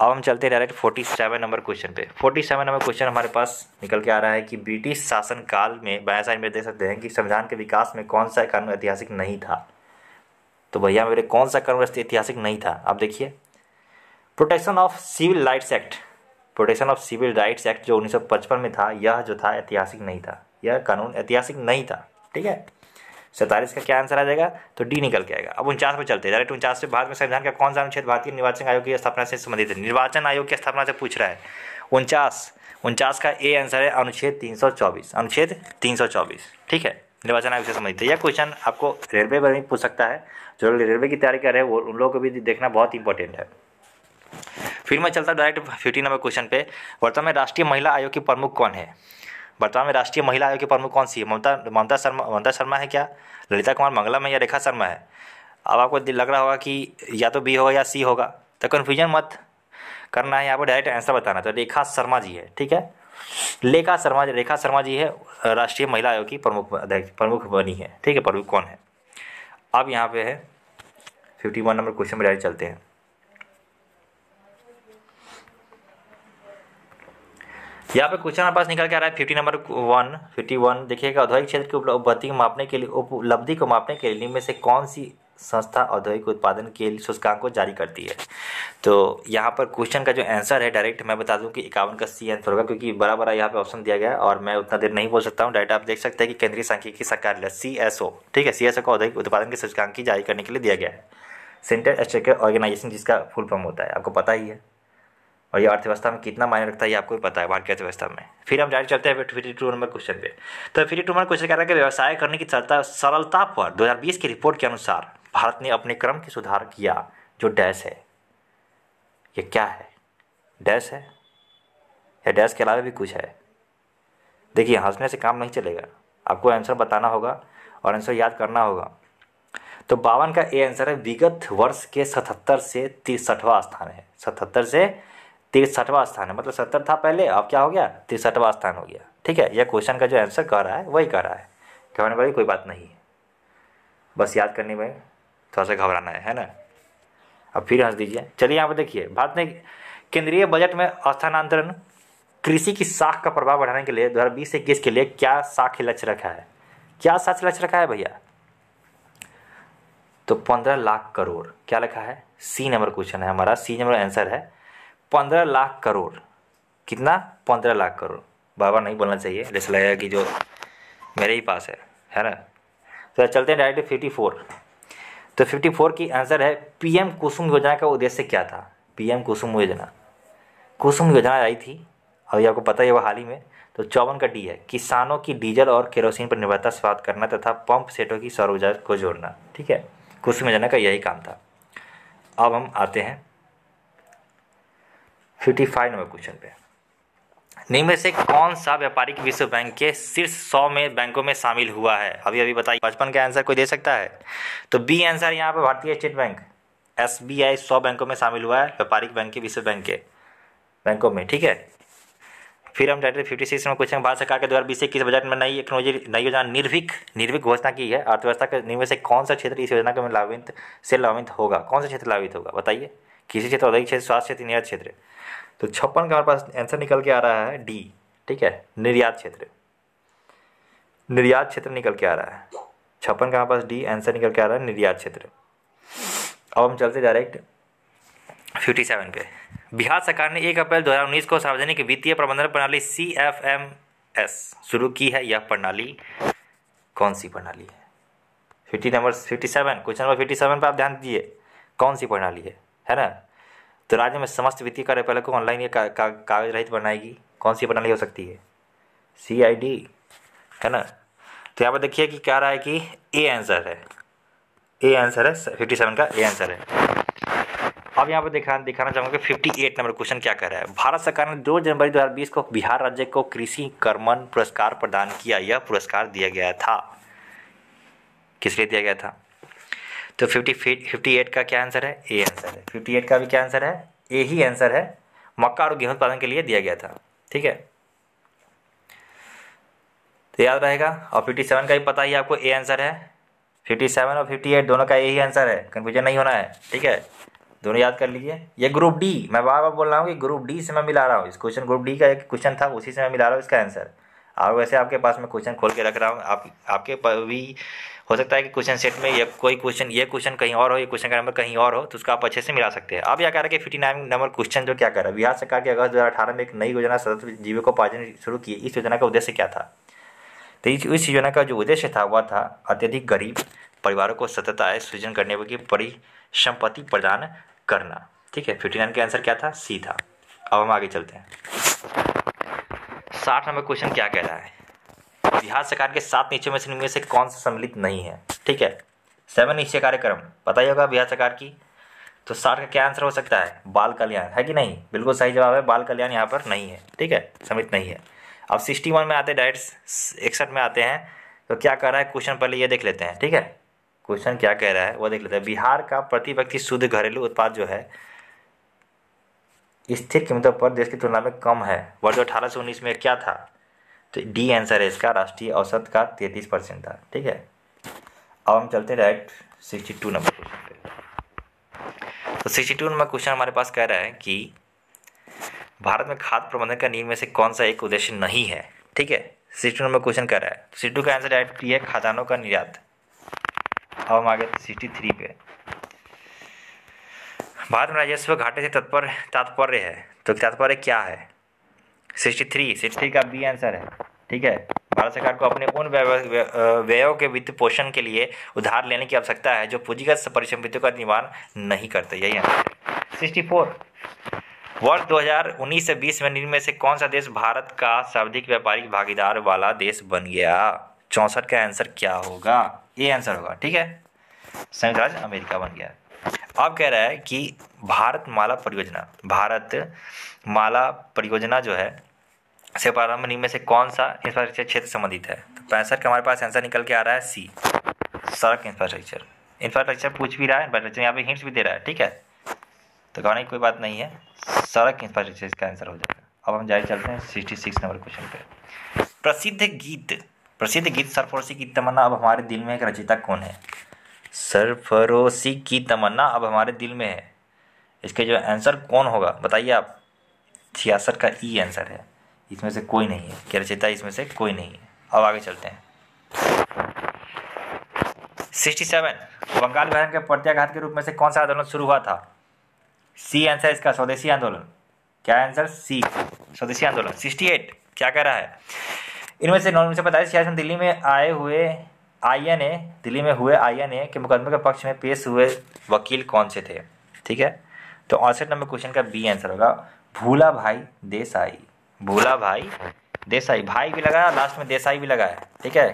अब हम चलते हैं direct forty seven number question पे फोर्टी सेवन नंबर क्वेश्चन हमारे पास निकल के आ रहा है कि ब्रिटिश शासनकाल में बाया साइड में देख सकते हैं कि संविधान के विकास में कौन सा कानून ऐतिहासिक नहीं था तो भैया मेरे कौन सा कानून ऐतिहासिक नहीं था आप देखिए protection of civil rights act protection of civil rights act जो उन्नीस में था यह जो था ऐतिहासिक नहीं था यह कानून ऐतिहासिक नहीं था ठीक है सैंतालीस का क्या आंसर आ जाएगा तो डी निकल के आएगा अब उनचास पर चलते हैं डायरेक्ट उनचास से भारत में संविधान का कौन सा अनुच्छेद भारतीय निर्वाचन आयोग की स्थापना से संबंधित है निर्वाचन आयोग की स्थापना से पूछ रहा है उनचास उनचास का ए आंसर है अनुच्छेद 324 अनुच्छेद 324 ठीक है निर्वाचन आयोग से संबंधित यह क्वेश्चन आपको रेलवे पर भी पूछ सकता है जो लोग रेलवे की तैयारी कर रहे हैं वो उन लोगों को भी देखना बहुत इंपॉर्टेंट है फिर मैं चलता डायरेक्ट फिफ्टी नंबर क्वेश्चन पे वर्तमान राष्ट्रीय महिला आयोग की प्रमुख कौन है वर्तमान में राष्ट्रीय महिला आयोग की प्रमुख कौन सी है ममता ममता शर्मा ममता शर्मा है क्या ललिता कुमार मंगलम है या रेखा शर्मा है अब आपको लग रहा होगा कि या तो बी होगा या सी होगा तो कन्फ्यूजन मत करना है यहाँ पर डायरेक्ट आंसर बताना तो रेखा शर्मा जी है ठीक है लेखा शर्मा जी रेखा शर्मा जी है राष्ट्रीय महिला आयोग की प्रमुख प्रमुख बनी है ठीक है प्रमुख कौन है अब यहाँ पे है फिफ्टी वन नंबर क्वेश्चन में डायरेक्ट चलते हैं यहाँ पे क्वेश्चन हमारे पास निकल के आ रहा है fifty number one fifty one देखिएगा औद्योगिक क्षेत्र की उपलब्धि को मापने के लिए उपलब्धि को मापने के लिए में से कौन सी संस्था औद्योगिक उत्पादन के लिए सूचकांक को जारी करती है तो यहाँ पर क्वेश्चन का जो आंसर है डायरेक्ट मैं बता दूँ कि इक्यावन का सी आंसर होगा क्योंकि बड़ा बड़ा यहाँ पे ऑप्शन दिया गया है और मैं उतना देर नहीं बोल सकता हूँ डायरेक्ट आप देख सकते हैं कि केंद्रीय सांख्यिकी सरकार सी एस ओ ठीक है सी एस ओ का औद्योगिक उत्पादन के सूचकांक की जारी करने के लिए दिया गया है सेंट्रल स्ट्रक्चर ऑर्गेनाइजेशन जिसका फुल फॉर्म होता है आपको पता ही है और ये अर्थव्यवस्था में कितना मायने रखता है ये आपको पता है भारतीय अर्थव्यवस्था में फिर हम डायरेक्ट चलते हैं फिफ्टी टू नंबर क्वेश्चन पे तो फिफ्टी टू नंबर क्वेश्चन कह रहा है कि व्यवसाय करने की सरलता पर 2020 की रिपोर्ट के अनुसार भारत ने अपने क्रम की सुधार किया जो डैश है ये क्या है डैश है या डैश के अलावा भी कुछ है देखिए हंसने से काम नहीं चलेगा आपको आंसर बताना होगा और आंसर याद करना होगा तो बावन का ए आंसर है विगत वर्ष के सतहत्तर से तिरसठवा स्थान है सतहत्तर से तिरसठवा स्थान है मतलब सत्तर था पहले अब क्या हो गया तिरसठवा स्थान हो गया ठीक है यह क्वेश्चन का जो आंसर कह रहा है वही कह रहा है घबराने वाली कोई बात नहीं बस याद करने में थोड़ा सा घबराना है है ना अब फिर हंस दीजिए चलिए यहाँ पर देखिए भारत ने केंद्रीय बजट में स्थानांतरण कृषि की साख का प्रभाव बढ़ाने के लिए दो हज़ार बीस इक्कीस के लिए क्या साख लक्ष्य रखा है क्या साख लक्ष्य रखा है भैया तो पंद्रह लाख करोड़ क्या लिखा है सी नंबर क्वेश्चन है हमारा सी नंबर आंसर है पंद्रह लाख करोड़ कितना पंद्रह लाख करोड़ बाबा नहीं बोलना चाहिए जैसे लगेगा कि जो मेरे ही पास है है ना तो चलते हैं डायरेक्ट फिफ्टी फोर तो फिफ्टी फोर की आंसर है पीएम कुसुम योजना का उद्देश्य क्या था पीएम कुसुम योजना कुसुम योजना आई थी अभी आपको पता ही वो हाल ही में तो चौवन का डी है किसानों की डीजल और केरोसिन पर निर्भरता स्वाद करना तथा पंप सेटों की सौर ऊर्जा को जोड़ना ठीक है कुसुम योजना का यही काम था अब हम आते हैं फिफ्टी फाइव नंबर क्वेश्चन पे निम्न से कौन सा व्यापारिक विश्व बैंक के शीर्ष सौ में बैंकों में शामिल हुआ है अभी अभी बताइए पचपन का आंसर कोई दे सकता है तो बी आंसर यहाँ पर भारतीय state bank S B I सौ बैंकों में शामिल हुआ है व्यापारिक बैंक के विश्व बैंक के बैंकों में ठीक है फिर हम डायरेक्ट फिफ्टी सिक्स में क्वेश्चन भारत सरकार के द्वारा बीस इक्कीस बजट में नई टेक्नोलॉजी नई योजना निर्भिक निर्भिक घोषणा की है अर्थव्यवस्था के निम्न से कौन सा क्षेत्र इस योजना के लाभित से लाभित होगा कौन सा क्षेत्र लाभित होगा बताइए किसी क्षेत्र औद्योगिक क्षेत्र स्वास्थ्य क्षेत्र निर्यात क्षेत्र तो छप्पन का हमारे पास आंसर निकल के आ रहा है डी ठीक है निर्यात क्षेत्र निर्यात क्षेत्र निकल के आ रहा है छप्पन का हमारे पास डी आंसर निकल के आ रहा है निर्यात क्षेत्र अब हम चलते डायरेक्ट फिफ्टी सेवन पे बिहार सरकार ने एक अप्रैल दो हजार उन्नीस को सार्वजनिक वित्तीय प्रबंधन प्रणाली सी एफ एम एस शुरू की है यह प्रणाली कौन सी प्रणाली है fifty number fifty seven question number fifty seven पर आप ध्यान दीजिए कौन सी प्रणाली है है ना तो राज्य में समस्त वित्तीय कार्यपालक को ऑनलाइन या का, का, कागज रहित बनाएगी कौन सी प्रणाली हो सकती है सी आई डी है ना तो यहाँ पर देखिए कि क्या रहा है कि ए आंसर है ए आंसर है फिफ्टी सेवन का ए आंसर है अब यहाँ पर दिखा दिखाना चाहूँगा कि फिफ्टी एट नंबर क्वेश्चन क्या कर रहा है भारत सरकार ने दो जनवरी 2020 को बिहार राज्य को कृषि कर्मन पुरस्कार प्रदान किया यह पुरस्कार दिया गया था किस लिए दिया गया था तो फिफ्टी फिफ्टी एट का क्या आंसर है ए आंसर है फिफ्टी एट का भी क्या आंसर है ए ही आंसर है मक्का और गेहूं उत्पादन के लिए दिया गया था ठीक है तो याद रहेगा और फिफ्टी सेवन का भी पता ही आपको ए आंसर है फिफ्टी सेवन और फिफ्टी एट दोनों का ए ही आंसर है कन्फ्यूजन नहीं होना है ठीक है दोनों याद कर लीजिए ये ग्रुप डी मैं बार बार बोल रहा हूँ कि ग्रुप डी से मैं मिला रहा हूँ इस क्वेश्चन ग्रुप डी का एक क्वेश्चन था उसी से मैं मिला रहा हूँ इसका आंसर और वैसे आपके पास मैं क्वेश्चन खोल के रख रहा हूँ आप आपके भी हो सकता है कि क्वेश्चन सेट में या कोई क्वेश्चन ये क्वेश्चन कहीं और हो ये क्वेश्चन का नंबर कहीं और हो तो उसका आप अच्छे से मिला सकते हैं अब यह कह रहा है कि फिफ्टी नाइन नंबर क्वेश्चन जो क्या कर रहा है बिहार सरकार के अगस्त दो में एक नई योजना सतत जीवी को पाजन शुरू की इस योजना का उद्देश्य क्या था तो इस योजना का जो उद्देश्य था वह था अत्यधिक गरीब परिवारों को सतत आय सृजन करने की परिसंपत्ति प्रदान करना ठीक है फिफ्टी नाइन का आंसर क्या था सी था अब हम आगे चलते हैं साठ नंबर क्वेश्चन क्या कह रहा है बिहार सरकार के सात नीचे में से से कौन सा सम्मिलित नहीं है ठीक है सेवन नीचे कार्यक्रम पता ही होगा बिहार सरकार की तो साठ का क्या आंसर हो सकता है बाल कल्याण है कि नहीं बिल्कुल सही जवाब है बाल कल्याण यहाँ पर नहीं है ठीक है सम्मिलित नहीं है अब सिक्सटी वन में आते डायरेक्ट इकसठ में आते हैं तो क्या कह रहा है क्वेश्चन पहले ये देख लेते हैं ठीक है क्वेश्चन क्या कह रहा है वो देख लेते हैं बिहार का प्रति व्यक्ति शुद्ध घरेलू उत्पाद जो है स्थिर कीमतों पर देश की तुलना में कम है वर्ष अठारह सौ उन्नीस में क्या था तो डी आंसर है इसका राष्ट्रीय औसत का तैतीस परसेंट था ठीक है अब हम चलते हैं direct sixty two number question पे तो सिक्सटी टू नंबर क्वेश्चन हमारे पास कह रहा है कि भारत में खाद्य प्रबंधन का नियम में से कौन सा एक उद्देश्य नहीं है ठीक है सिक्सटी नंबर क्वेश्चन कह रहा है सिक्सटी टू का आंसर डायरेक्ट है खजानों का निर्यात अब हम आगे सिक्सटी थ्री पे भारत में राजस्व घाटे से तत्पर तात्पर्य है तो तात्पर्य क्या है सिक्सटी थ्री सिक्सटी थ्री का बी आंसर है ठीक है भारत सरकार को अपने उन व्ययों के वित्त पोषण के लिए उधार लेने की आवश्यकता है जो पूंजीगत परिसंपत्तियों का निर्माण नहीं करते यही आंसर है सिक्सटी फोर वर्ष 2019 से 20 में निम्न में से कौन सा देश भारत का सर्वाधिक व्यापारिक भागीदार वाला देश बन गया चौंसठ का आंसर क्या होगा ये आंसर होगा ठीक है संयुक्त राज्य अमेरिका बन गया अब कह रहा है कि भारत माला परियोजना भारत माला परियोजना जो है से प्रारंभ निम्न से कौन सा इंफ्रास्ट्रक्चर क्षेत्र संबंधित है तो पैंसठ का हमारे पास आंसर निकल के आ रहा है सी सड़क इंफ्रास्ट्रक्चर इंफ्रास्ट्रक्चर पूछ भी रहा है इंफ्रास्ट्रक्चर यहाँ पे हिंट्स भी दे रहा है ठीक है तो कहने की कोई बात नहीं है सड़क इंफ्रास्ट्रक्चर इसका आंसर हो जाएगा अब हम जारी चलते हैं सिक्सटी सिक्स नंबर क्वेश्चन पे प्रसिद्ध गीत प्रसिद्ध गीत सरफोसी की तमन्ना अब हमारे दिल में एक रचिता कौन है सरफरोशी की तमन्ना अब हमारे दिल में है इसके जो आंसर कौन होगा बताइए आप छियासठ का ई e आंसर है इसमें से कोई नहीं है क्या रचयिता इसमें से कोई नहीं है अब आगे चलते हैं सिक्सटी सेवन बंगाल विभाजन के प्रत्याघात के रूप में से कौन सा आंदोलन शुरू हुआ था सी आंसर इसका स्वदेशी आंदोलन क्या आंसर सी स्वदेशी आंदोलन सिक्सटी एट क्या कह रहा है इनमें से नौ उन्नीस सौ पैंतालीस छियासठ दिल्ली में आए हुए आईएनए दिल्ली में हुए आईएनए के मुकदमे के पक्ष में पेश हुए वकील कौन से थे ठीक है तो अड़सठ नंबर क्वेश्चन का बी आंसर होगा भूला भाई देसाई भूला भाई देसाई भाई भी लगाया लास्ट में देसाई भी लगाया ठीक है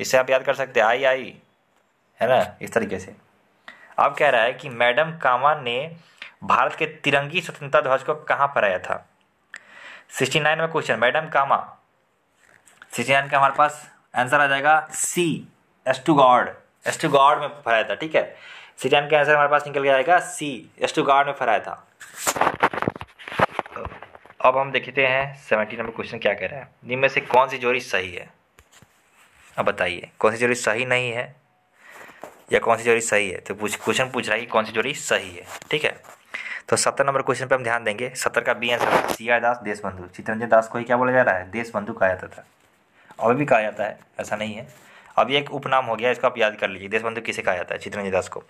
इससे आप याद कर सकते हैं आई आई है ना इस तरीके से अब कह रहा है कि मैडम कामा ने भारत के तिरंगी स्वतंत्रता ध्वज को कहाँ फहराया था सिक्सटी नाइन में question madam Cama sixty nine का हमारे पास आंसर आ जाएगा C Stuttgart Stuttgart में फहराया था ठीक है सी टेन का आंसर हमारे पास निकल गया आएगा सी एस टू गॉड में फहराया था अब हम देखते हैं सेवेंटी नंबर क्वेश्चन क्या कह रहा है निम्न से कौन सी जोड़ी सही है अब बताइए कौन सी जोड़ी सही नहीं है या कौन सी जोड़ी सही है तो पूछ क्वेश्चन पूछ रहा है कि कौन सी जोड़ी सही है ठीक है तो सत्तर नंबर क्वेश्चन पे हम ध्यान देंगे सत्तर का B answer C I Das Deshbandhu Chittaranjan Das को ही क्या बोला जा रहा है देशबंधु कहा जाता था अभी भी कहा जाता है ऐसा नहीं है अब ये एक उपनाम हो गया इसको आप याद कर लीजिए देशबंधु किसे कहा जाता है चित्रंजय दास को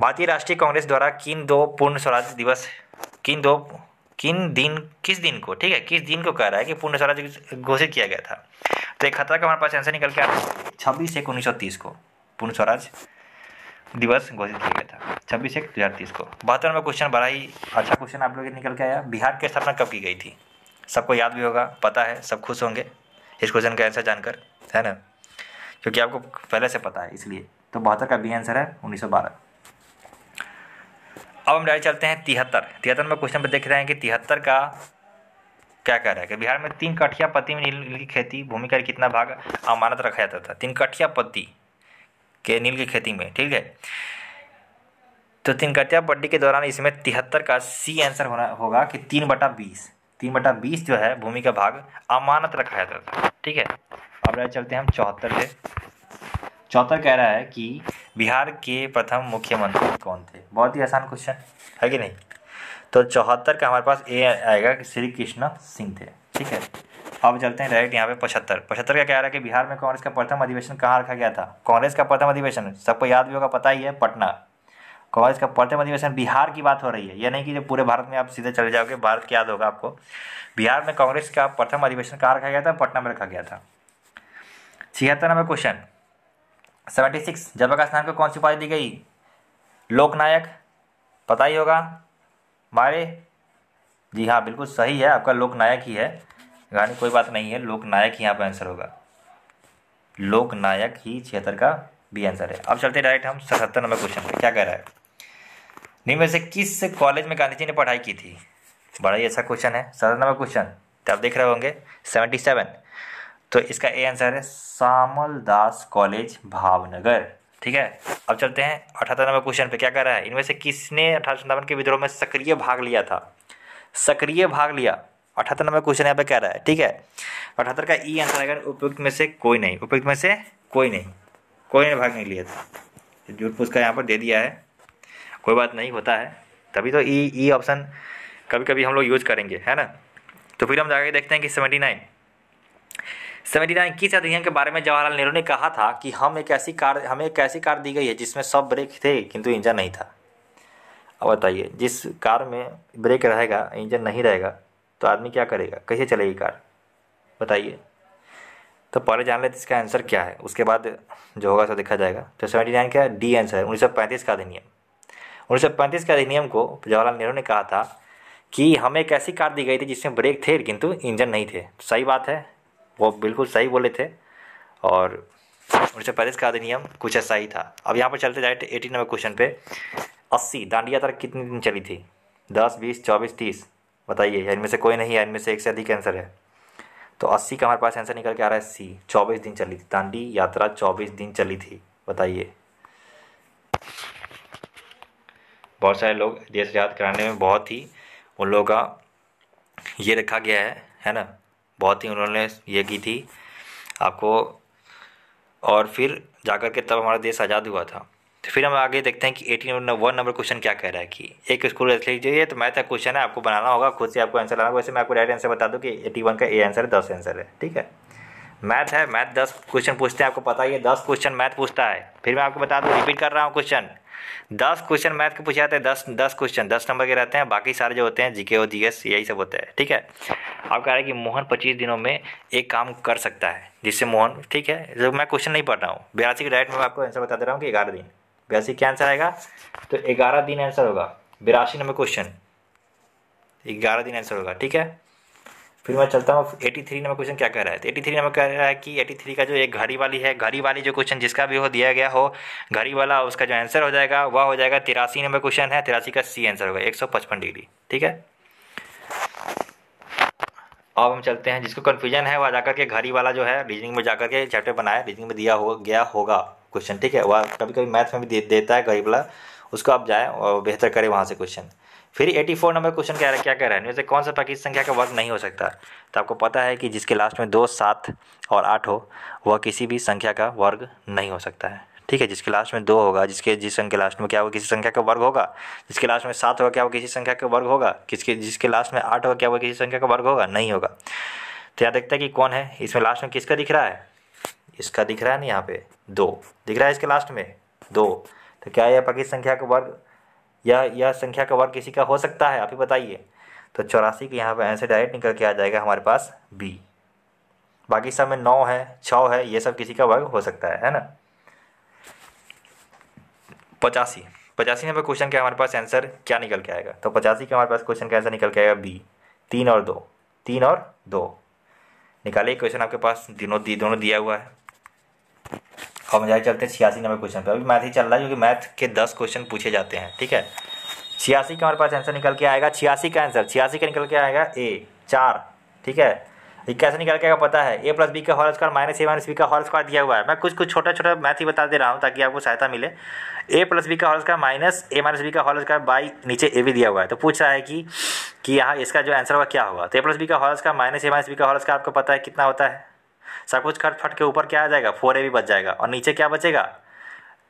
भारतीय राष्ट्रीय कांग्रेस द्वारा किन दो पूर्ण स्वराज दिवस किन दो किन दिन किस दिन को ठीक है किस दिन को कह रहा है कि पूर्ण स्वराज घोषित किया गया था तो एक खतरा का हमारे पास आंसर निकल के आ छब्बीस एक उन्नीस सौ तीस को पूर्ण स्वराज दिवस घोषित किया गया था छब्बीस एक दो हज़ार तीस को बहत्तर नंबर क्वेश्चन बड़ा ही अच्छा क्वेश्चन आप लोग निकल के आया बिहार की स्थापना कब की गई थी सबको याद भी होगा पता है सब खुश होंगे इस क्वेश्चन का आंसर जानकर है ना क्योंकि आपको पहले से पता है इसलिए तो बहत्तर का बी आंसर है उन्नीस अब हम डायरेक्ट चलते हैं तिहत्तर तिहत्तर में क्वेश्चन पर देख रहे हैं कि तिहत्तर का क्या कह रहा है कि बिहार में तीन कठिया पत्ती में नील की खेती भूमि का कितना भाग अमानत रखा जाता था तीन कठिया पत्ती के नील की खेती में ठीक है तो तीन कटिया पट्टी के दौरान इसमें तिहत्तर का सी आंसर होना होगा कि तीन बटा बीस तीन बटा बीस जो है भूमि का भाग अमानत रखा जाता था ठीक है अब रहे चलते हैं हम चौहत्तर पे चौहत्तर कह रहा है कि बिहार के प्रथम मुख्यमंत्री कौन थे बहुत ही आसान क्वेश्चन है कि नहीं तो चौहत्तर का हमारे पास ए आएगा कि श्री कृष्ण सिंह थे ठीक है अब चलते हैं डायरेक्ट यहाँ पे पचहत्तर पचहत्तर का कह रहा है कि बिहार में कांग्रेस का प्रथम अधिवेशन कहाँ रखा गया था कांग्रेस का प्रथम अधिवेशन सबको याद भी होगा पता ही है पटना कांग्रेस का प्रथम अधिवेशन बिहार की बात हो रही है यह नहीं कि जब पूरे भारत में आप सीधे चले जाओगे भारत की याद होगा आपको बिहार में कांग्रेस का प्रथम अधिवेशन कहाँ रखा गया था पटना में रखा गया था छिहत्तर नंबर क्वेश्चन सेवेंटी सिक्स जब का स्थान को कौन सी उपाधि दी गई लोकनायक पता ही होगा मारे जी हाँ बिल्कुल सही है आपका लोकनायक ही है गानी कोई बात नहीं है लोकनायक ही यहाँ पर आंसर होगा लोकनायक ही छिहत्तर का भी आंसर है अब चलते डायरेक्ट हम सतहत्तर नंबर क्वेश्चन पर क्या कह रहा है नहीं वैसे किस कॉलेज में गांधी जी ने पढ़ाई की थी बड़ा ही अच्छा क्वेश्चन है सदर नंबर क्वेश्चन तो आप देख रहे होंगे सेवेंटी सेवन तो इसका ए आंसर है सामल दास कॉलेज भावनगर ठीक है अब चलते हैं अठहत्तर नंबर क्वेश्चन पे क्या कर रहा है इनमें से किसने अठारह सौ के विद्रोह में सक्रिय भाग लिया था सक्रिय भाग लिया अठहत्तर नंबर क्वेश्चन यहाँ पे कह रहा है ठीक है अठहत्तर का ई आंसर आएगा उपयुक्त में से कोई नहीं उपयुक्त में से कोई नहीं कोई ने भाग नहीं लिया था जो पुस्का यहाँ पर दे दिया है कोई बात नहीं होता है तभी तो E e, E e option कभी कभी हम लोग यूज करेंगे है ना तो फिर हम जाके देखते हैं कि सेवेंटी नाइन सेवेंटी नाइन किस अधिनियम के बारे में जवाहरलाल नेहरू ने कहा था कि हम एक ऐसी कार हमें एक ऐसी कार दी गई है जिसमें सब ब्रेक थे किंतु इंजन नहीं था अब बताइए जिस कार में ब्रेक रहेगा इंजन नहीं रहेगा तो आदमी क्या करेगा कैसे चलेगी कार बताइए तो पहले जान लेते इसका आंसर क्या है उसके बाद जो होगा सो देखा जाएगा तो सेवेंटी नाइन का डी आंसर उन्नीस सौ पैंतीस का अधिनियम उन्नीस सौ पैंतीस के अधिनियम को जवाहरलाल नेहरू ने कहा था कि हमें एक ऐसी कार दी गई थी जिसमें ब्रेक थे किंतु इंजन नहीं थे सही बात है वो बिल्कुल सही बोले थे और उन्नीस सौ पैंतीस का अधिनियम कुछ ऐसा ही था अब यहाँ पर चलते डायरेक्ट एटी नंबर क्वेश्चन पे अस्सी दांडिया यात्रा कितने दिन चली थी दस बीस चौबीस तीस बताइए इनमें से कोई नहीं है इनमें से एक से अधिक आंसर है तो अस्सी का हमारे पास आंसर निकल के आ रहा है सी चौबीस दिन चली थी दांडी यात्रा चौबीस दिन चली थी बताइए बहुत सारे लोग देश आज़ाद कराने में बहुत ही उन लोगों का ये रखा गया है है ना बहुत ही उन्होंने ये की थी आपको और फिर जाकर के तब हमारा देश आज़ाद हुआ था तो फिर हम आगे देखते हैं कि eighteen number one number question क्या कह रहा है कि एक स्कूल रख लीजिए तो मैथ का क्वेश्चन है आपको बनाना होगा खुद से आपको आंसर लाना होगा वैसे मैं आपको राइट आंसर बता दूँ कि एटी वन का ए आंसर है दस आंसर है ठीक है मैथ है मैथ दस क्वेश्चन पूछते हैं आपको पता ही है दस क्वेश्चन मैथ पूछता है फिर मैं आपको बता दूँ रिपीट कर रहा हूँ क्वेश्चन दस क्वेश्चन मैथ के पूछे जाते हैं दस दस क्वेश्चन दस नंबर के रहते हैं बाकी सारे जो होते हैं जीके और जीएस यही सब होता है ठीक है आप कह रहे हैं कि मोहन पच्चीस दिनों में एक काम कर सकता है जिससे मोहन ठीक है जब मैं क्वेश्चन नहीं पढ़ रहा हूँ बयासी की डायरेक्ट में आपको आंसर बता दे रहा हूँ कि ग्यारह दिन बयासी क्या आंसर आएगा तो ग्यारह दिन आंसर होगा बिरासी नंबर क्वेश्चन ग्यारह दिन आंसर होगा ठीक है फिर मैं चलता हूँ एटी थ्री नंबर क्वेश्चन क्या कह रहा है एटी थ्री नंबर कह रहा है कि एटी थ्री का जो एक घड़ी वाली है घड़ी वाली जो क्वेश्चन जिसका भी हो दिया गया हो घड़ी वाला उसका जो आंसर हो जाएगा वह हो जाएगा तिरासी नंबर क्वेश्चन है तिरासी का सी आंसर होगा एक सौ पचपन डिग्री ठीक है अब हम चलते हैं जिसको कन्फ्यूजन है वह जाकर के घड़ी वाला जो है रीजनिंग में जाकर के चैप्टर बनाया रीजनिंग में दिया हो गया होगा क्वेश्चन ठीक है वह कभी कभी मैथ में भी दे, देता है घड़ी वाला उसको आप जाए और बेहतर करें वहाँ से क्वेश्चन फिर 84 नंबर क्वेश्चन क्या क्या कह रहा है जैसे कौन सा प्राकृतिक संख्या का वर्ग नहीं हो सकता तो आपको पता है कि जिसके लास्ट में दो सात और आठ हो वह किसी भी संख्या का वर्ग नहीं हो सकता है ठीक है जिसके लास्ट में दो होगा जिसके जिस संख्या के लास्ट में क्या होगा किसी संख्या का वर्ग होगा जिसके लास्ट में सात होगा क्या वो किसी संख्या का वर्ग होगा किसके जिसके लास्ट में आठ होगा क्या वो किसी संख्या का वर्ग होगा नहीं होगा तो यहाँ देखता है कि कौन है इसमें लास्ट में किसका दिख रहा है इसका दिख रहा है ना यहाँ पे दो दिख रहा है इसके लास्ट में दो तो क्या यह पाकिस्तान संख्या का वर्ग या यह संख्या का वर्ग किसी का हो सकता है आप ही बताइए तो चौरासी के यहाँ पर आंसर डायरेक्ट निकल के आ जाएगा हमारे पास बी बाकी सब में नौ है छः है ये सब किसी का वर्ग हो सकता है है ना पचासी पचासी नंबर क्वेश्चन का हमारे पास आंसर क्या निकल के आएगा तो पचासी के हमारे पास क्वेश्चन का आंसर निकल के आएगा बी तीन और दो तीन और दो निकालिए क्वेश्चन आपके पास दिनों दी दोनों दिया हुआ है हम जाए चलते हैं छियासी नंबर क्वेश्चन पर अभी मैथ ही चल रहा है क्योंकि मैथ के दस क्वेश्चन पूछे जाते हैं ठीक है छियासी का हमारे पास आंसर निकल के आएगा छियासी का आंसर छियासी का निकल के आएगा ए चार ठीक है ये कैसे निकल के आएगा पता है ए प्लस बी का whole square minus A minus B का हॉल स्क्वायर दिया हुआ है मैं कुछ कुछ छोटा छोटा मैथ ही बता दे रहा हूँ ताकि आपको सहायता मिले ए प्लस बी का whole square minus A minus B का हॉल स्क्वायर बाई नीचे ए भी दिया हुआ है तो पूछ रहा है कि कि यहाँ इसका जो आंसर होगा क्या होगा तो ए प्लस बी का whole square minus A minus B का हॉल स्क्वायर आपको पता है कितना होता है सब कुछ खट फट के ऊपर क्या आ जाएगा फोर ए भी बच जाएगा और नीचे क्या बचेगा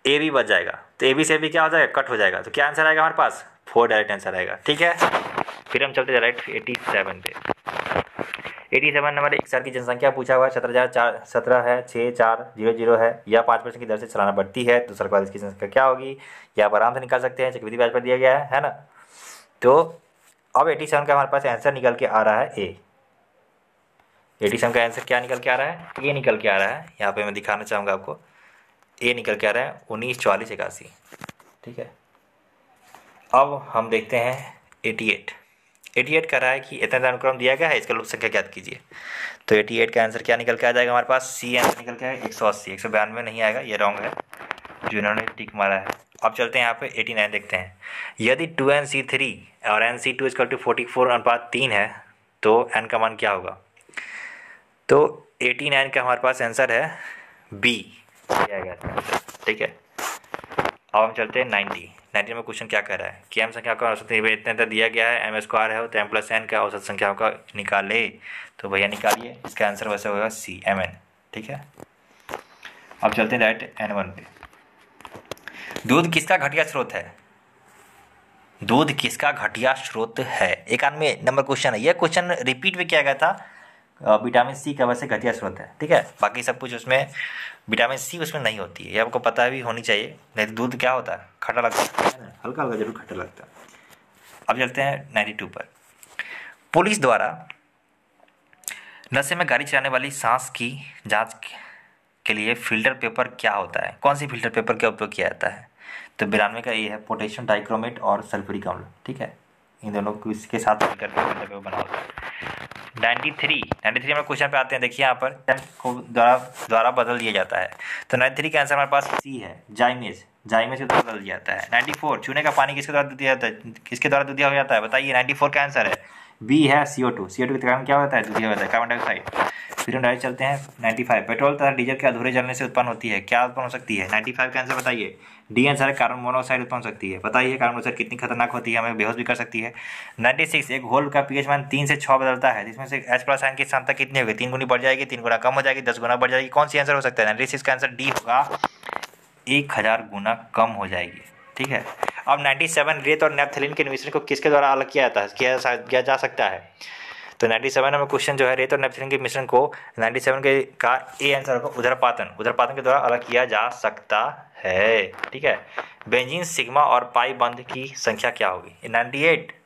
ए भी बच जाएगा तो ए बी से भी क्या हो जाएगा कट हो जाएगा तो क्या आंसर आएगा हमारे पास फोर डायरेक्ट आंसर आएगा ठीक है फिर हम चलते डायरेक्ट एटी सेवन पे एटी सेवन नंबर एक सर की जनसंख्या पूछा हुआ है सत्रह हज़ार चार सत्रह है छः चार जीरो जीरो है या पाँच परसेंट की दर से चलाना बढ़ती है तो सरकार इसकी जनसंख्या क्या होगी या आप आराम से निकाल सकते हैं चक्रवृद्धि ब्याज पर दिया गया है है ना तो अब एटी सेवन का हमारे पास आंसर निकल के आ रहा है ए एडिशन का आंसर क्या निकल के आ रहा है ए निकल के आ रहा है यहाँ पे मैं दिखाना चाहूँगा आपको ए निकल के आ रहा है उन्नीस चौवालीस इक्यासी ठीक है अब हम देखते हैं एटी एट एटी एट कह रहा है कि इतना अनुक्रम दिया गया है इसका लोक संख्या ज्ञात कीजिए तो एटी एट का आंसर क्या निकल के आ जाएगा हमारे पास सी आंसर निकल के एक सौ अस्सी एक सौ बयानवे नहीं आएगा ये रॉन्ग है जो इन्होंने टिक मारा है अब चलते हैं यहाँ पे एटी नाइन देखते हैं यदि टू एन सी थ्री और एन सी टू इसका टू फोर्टी फोर अनुपात तीन है तो एन का मान क्या होगा तो 89 का हमारे पास आंसर है बी आएगा ठीक है अब हम चलते हैं नाइन्टी नाइन्टी में क्वेश्चन क्या कर रहा है कि एम संख्या का औसत इतने तक दिया गया है एम स्क्वायर है तो एम प्लस एन का औसत संख्याओं का निकाले तो भैया निकालिए इसका आंसर वैसे होगा सी एम एन ठीक है अब चलते हैं डायरेक्ट एन वन पे दूध किसका घटिया स्रोत है दूध किसका घटिया स्रोत है एक आदमी नंबर क्वेश्चन है यह क्वेश्चन रिपीट में किया गया था विटामिन सी का वैसे घटिया स्रोत है ठीक है बाकी सब कुछ उसमें विटामिन सी उसमें नहीं होती है ये आपको पता भी होनी चाहिए नहीं तो दूध क्या होता है खट्टा लगता है हल्का हल्का जरूर खट्टा लगता है अब चलते हैं नाइन्टी टू पर पुलिस द्वारा नशे में गाड़ी चलाने वाली सांस की जांच के लिए फिल्टर पेपर क्या होता है कौन सी फिल्टर पेपर का उपयोग किया जाता है तो बिरानवे का ये है पोटेशियम डाइक्रोमेट और सल्फरिक अम्ल ठीक है इन दोनों को इसके साथ फिल्टर पेपर बना होता है नाइन्टी थ्री नाइन्टी थ्री हमारे क्वेश्चन पे आते हैं देखिए यहाँ पर को द्वारा द्वारा बदल दिया जाता है तो नाइन्टी थ्री का आंसर हमारे पास सी है जाइमेज जाइमेज के द्वारा बदल दिया जाता है नाइन्टी फोर चूने का पानी किसके द्वारा दिया जाता है किसके द्वारा दिया हो जाता है बताइए नाइन्टी फोर का आंसर है बी है सी ओ टू सी ओ टू के कारण क्या होता है दूधिया होता है कार्बन डाइऑक्साइड फिर हम डायरेक्ट चलते हैं नाइन्टी फाइव पेट्रोल तथा डीजल के अधूरे जलने से उत्पन्न होती है क्या उत्पन्न हो सकती है नाइन्टी फाइव का आंसर बताइए डी आंसर है कार्बन मोनोऑक्साइड उत्पन्न हो सकती है बताइए कार्बन मोनोऑक्साइड कितनी खतरनाक होती है हमें बेहोश भी कर सकती है नाइन्टी सिक्स एक होल का पीएच मान तीन से छः बदलता है जिसमें से एच प्लस आयन की क्षमता कितनी होगी तीन गुनी बढ़ जाएगी तीन गुना कम हो जाएगी दस गुना बढ़ जाएगी कौन सी आंसर हो सकता है नाइन्टी सिक्स का आंसर डी होगा एक हज़ार गुना कम हो जाएगी ठीक है अब 97 रेत और नेपथेलिन के मिश्रण को किसके द्वारा अलग किया जाता है किया किया जा सकता है तो 97 नंबर क्वेश्चन जो है रेत और नेपथलिन के मिश्रण को 97 के का ए आंसर होगा उधरपातन उधरपातन के द्वारा अलग किया जा सकता है ठीक है बेंजीन सिग्मा और पाई बंद की संख्या क्या होगी एट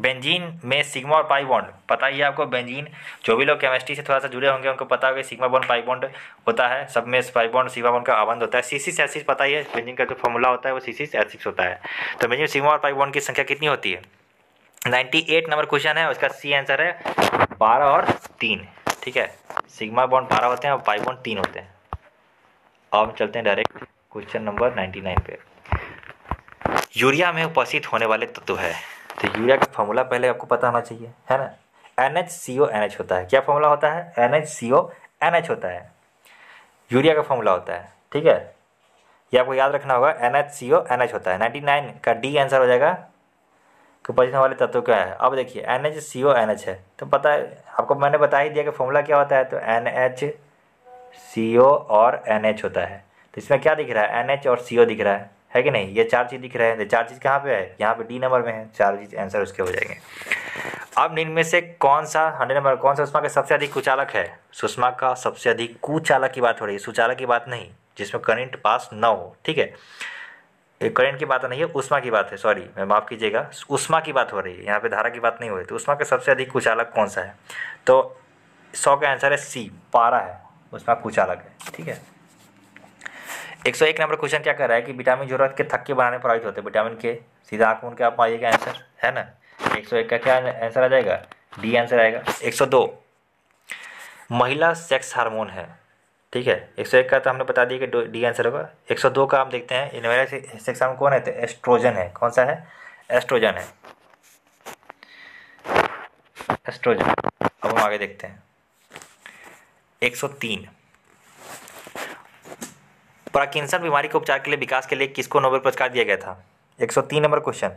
बेंजीन में सिग्मा और पाई बॉन्ड पता ही है आपको बेंजीन जो भी लोग केमिस्ट्री से थोड़ा सा जुड़े होंगे उनको पता होगा सिग्मा बॉन्ड पाई बॉन्ड होता है सब में पाई बॉन्ड सिग्मा बॉन्ड का आबंध होता है सीसी सेसिक्स पता ही है बेंजीन का जो फॉर्मूला होता है वो सीसी सेसिक्स होता है तो बेंजीन सिग्मा और पाई बॉन्ड की संख्या कितनी होती है एट नंबर क्वेश्चन है उसका सी आंसर है बारह और तीन ठीक है सिग्मा बॉन्ड बारह होते हैं और पाई बॉन्ड तीन होते हैं अब चलते हैं डायरेक्ट क्वेश्चन नंबर नाइन पे यूरिया में उपस्थित होने वाले तत्व है तो यूरिया का फॉर्मूला पहले आपको पता होना चाहिए है ना N H C O N H होता है क्या फॉर्मूला होता है N H C O N H होता है यूरिया का फॉर्मूला होता है ठीक है ये आपको याद रखना होगा N H C O N H होता है नाइन्टी नाइन का डी आंसर हो जाएगा कि पचने वाले तत्व क्या है अब देखिए N H C O N H है तो पता है आपको मैंने बता ही दिया कि फॉर्मूला क्या होता है तो एन एच सी ओ और एन एच होता है तो इसमें क्या दिख रहा है एन एच और सी ओ दिख रहा है है कि नहीं ये चार चीज़ दिख रहे हैं चार चीज़ कहाँ पे है यहाँ पे डी नंबर में है चार चीज आंसर उसके हो जाएंगे अब इनमें से कौन सा हंड्रेड नंबर कौन सा सुषमा का सबसे अधिक कुचालक है सुषमा का सबसे अधिक कुचालक की बात हो रही है सुचालक की बात नहीं जिसमें करंट पास ना हो ठीक है ये करंट की बात नहीं है उष्मा की बात है सॉरी मैं माफ़ कीजिएगा उष्मा की बात हो रही है यहाँ पे धारा की बात नहीं हो रही तो उष्मा का सबसे अधिक कुचालक कौन सा है तो सौ का आंसर है सी पारा है उष्मा कुचालक है ठीक है एक सौ एक नंबर क्वेश्चन क्या कर रहा है कि विटामिन जरूरत के थक्के बनाने प्रभावित होते हैं विटामिन के सीधा आंख मून के आप आइएगा आंसर है ना एक सौ एक का क्या आंसर आ जाएगा डी आंसर आएगा एक सौ दो महिला सेक्स हार्मोन है ठीक है एक सौ एक का तो हमने बता दिया कि डी आंसर होगा एक सौ दो का हम देखते हैं महिला सेक्स हार्मोन कौन है तो एस्ट्रोजन है कौन सा है एस्ट्रोजन है एस्ट्रोजन अब हम आगे देखते हैं एक सौ तीन पार्किंसन बीमारी के उपचार के लिए विकास के लिए किसको नोबेल पुरस्कार दिया गया था 103 नंबर क्वेश्चन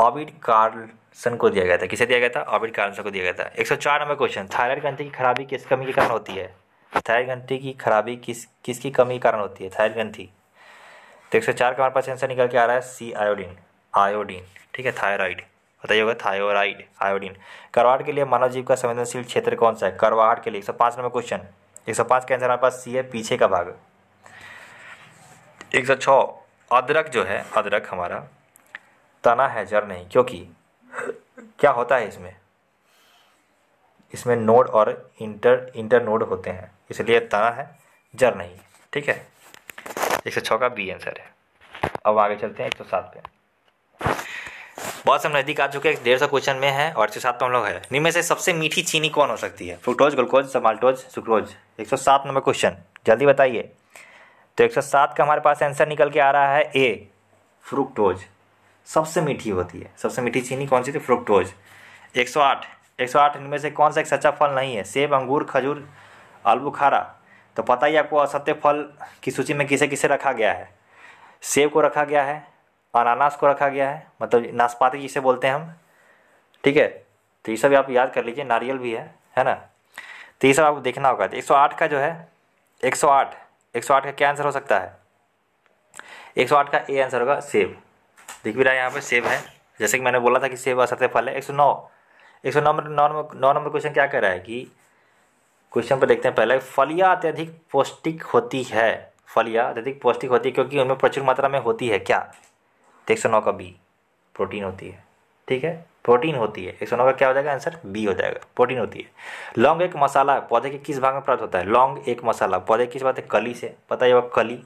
ऑबिड कार्लसन को दिया गया था किसे दिया गया था ऑबिड कार्लसन को दिया गया था 104 नंबर क्वेश्चन थायराइड ग्रंथि की खराबी किस कमी के कारण होती है थायराइड ग्रंथि की खराबी किस किसकी कमी के कारण होती है थायराइड ग्रंथि तो एक सौ चार का हमारे पास आंसर निकल के आ रहा है सी आयोडीन आयोडीन ठीक है थायराइड बताइए होगा थायोराइड आयोडीन करवाहट के लिए मानव जीव का संवेदनशील क्षेत्र कौन सा है करवाहट के लिए एक सौ पाँच नंबर क्वेश्चन एक सौ पाँच का आंसर हमारे पास सी है पीछे का भाग एक सौ छः अदरक जो है अदरक हमारा तना है जड़ नहीं क्योंकि क्या होता है इसमें इसमें नोड और इंटर इंटर नोड होते हैं इसलिए तना है जड़ नहीं ठीक है एक सौ छः का बी आंसर है अब आगे चलते हैं एक सौ सात पे बहुत हम नज़दीक आ चुके हैं डेढ़ सौ क्वेश्चन में है और सौ सात पे हम लोग है निम्न से सबसे मीठी चीनी कौन हो सकती है फ्रूटोज ग्लूकोज समाल्टोज सुक्रोज एक सौ सात नंबर क्वेश्चन जल्दी बताइए तो एक का हमारे पास आंसर निकल के आ रहा है ए फ्रुक्टोज सबसे मीठी होती है सबसे मीठी चीनी कौन सी थी फ्रुक्टोज 108 108 इनमें से कौन सा एक सच्चा फल नहीं है सेब अंगूर खजूर आलबुखारा तो पता ही आपको असत्य फल की सूची में किसे किसे रखा गया है सेब को रखा गया है अनानास को रखा गया है मतलब नाशपाती जिसे बोलते हैं हम ठीक है तो ये सब आप याद कर लीजिए नारियल भी है है ना तो ये सब आपको देखना होगा तो एक का जो है एक एक सौ आठ का क्या आंसर हो सकता है एक सौ आठ का ए आंसर होगा सेब देख भी रहा है यहाँ पर सेब है जैसे कि मैंने बोला था कि सेब असत्य फल है एक सौ नौ एक सौ नौ नंबर नौ नंबर क्वेश्चन क्या कह रहा है कि क्वेश्चन पर देखते हैं पहले फलियाँ अत्यधिक पौष्टिक होती है फलियाँ अत्यधिक पौष्टिक होती है क्योंकि उनमें प्रचुर मात्रा में होती है क्या तो एक सौ नौ का बी प्रोटीन होती है ठीक है प्रोटीन होती है एक सौ नौ का क्या हो जाएगा आंसर बी हो जाएगा प्रोटीन होती है लौंग एक मसाला पौधे के किस भाग में प्राप्त होता है लौंग एक मसाला पौधे किस बात है कली से पता ही होगा कली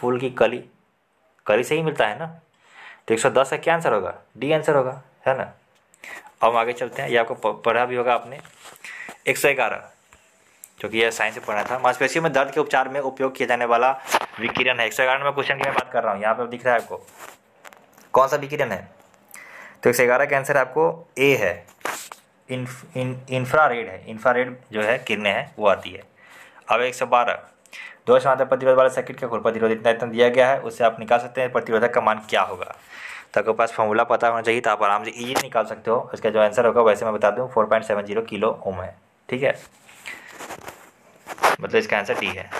फूल की कली कली से ही मिलता है ना तो एक सौ दस का क्या आंसर होगा डी आंसर होगा है ना अब हम आगे चलते हैं ये आपको पढ़ा भी होगा आपने एक सौ ग्यारह क्योंकि यह साइंस से पढ़ा था मांसपेशियों में दर्द के उपचार में उपयोग किया जाने वाला विकिरण है एक सौ ग्यारह में क्वेश्चन की मैं बात कर रहा हूँ यहाँ पर दिख रहा है आपको कौन सा विकिरण है तो एक सौ ग्यारह का आंसर आपको ए है इंफ्रा रेड है इंफ्रा रेड जो है किरने हैं वो आती है अब एक सौ बारह दो समांतर प्रतिरोध वाले सर्किट का कुल प्रतिरोध इतना इतना दिया गया है उससे आप निकाल सकते हैं प्रतिरोधक का मान क्या होगा तो आपके पास फॉर्मूला पता होना चाहिए तो आप आराम से ईजी निकाल सकते हो इसका जो आंसर होगा वैसे मैं बता दूँ four point seven zero kilo ohm है ठीक है मतलब इसका आंसर टी है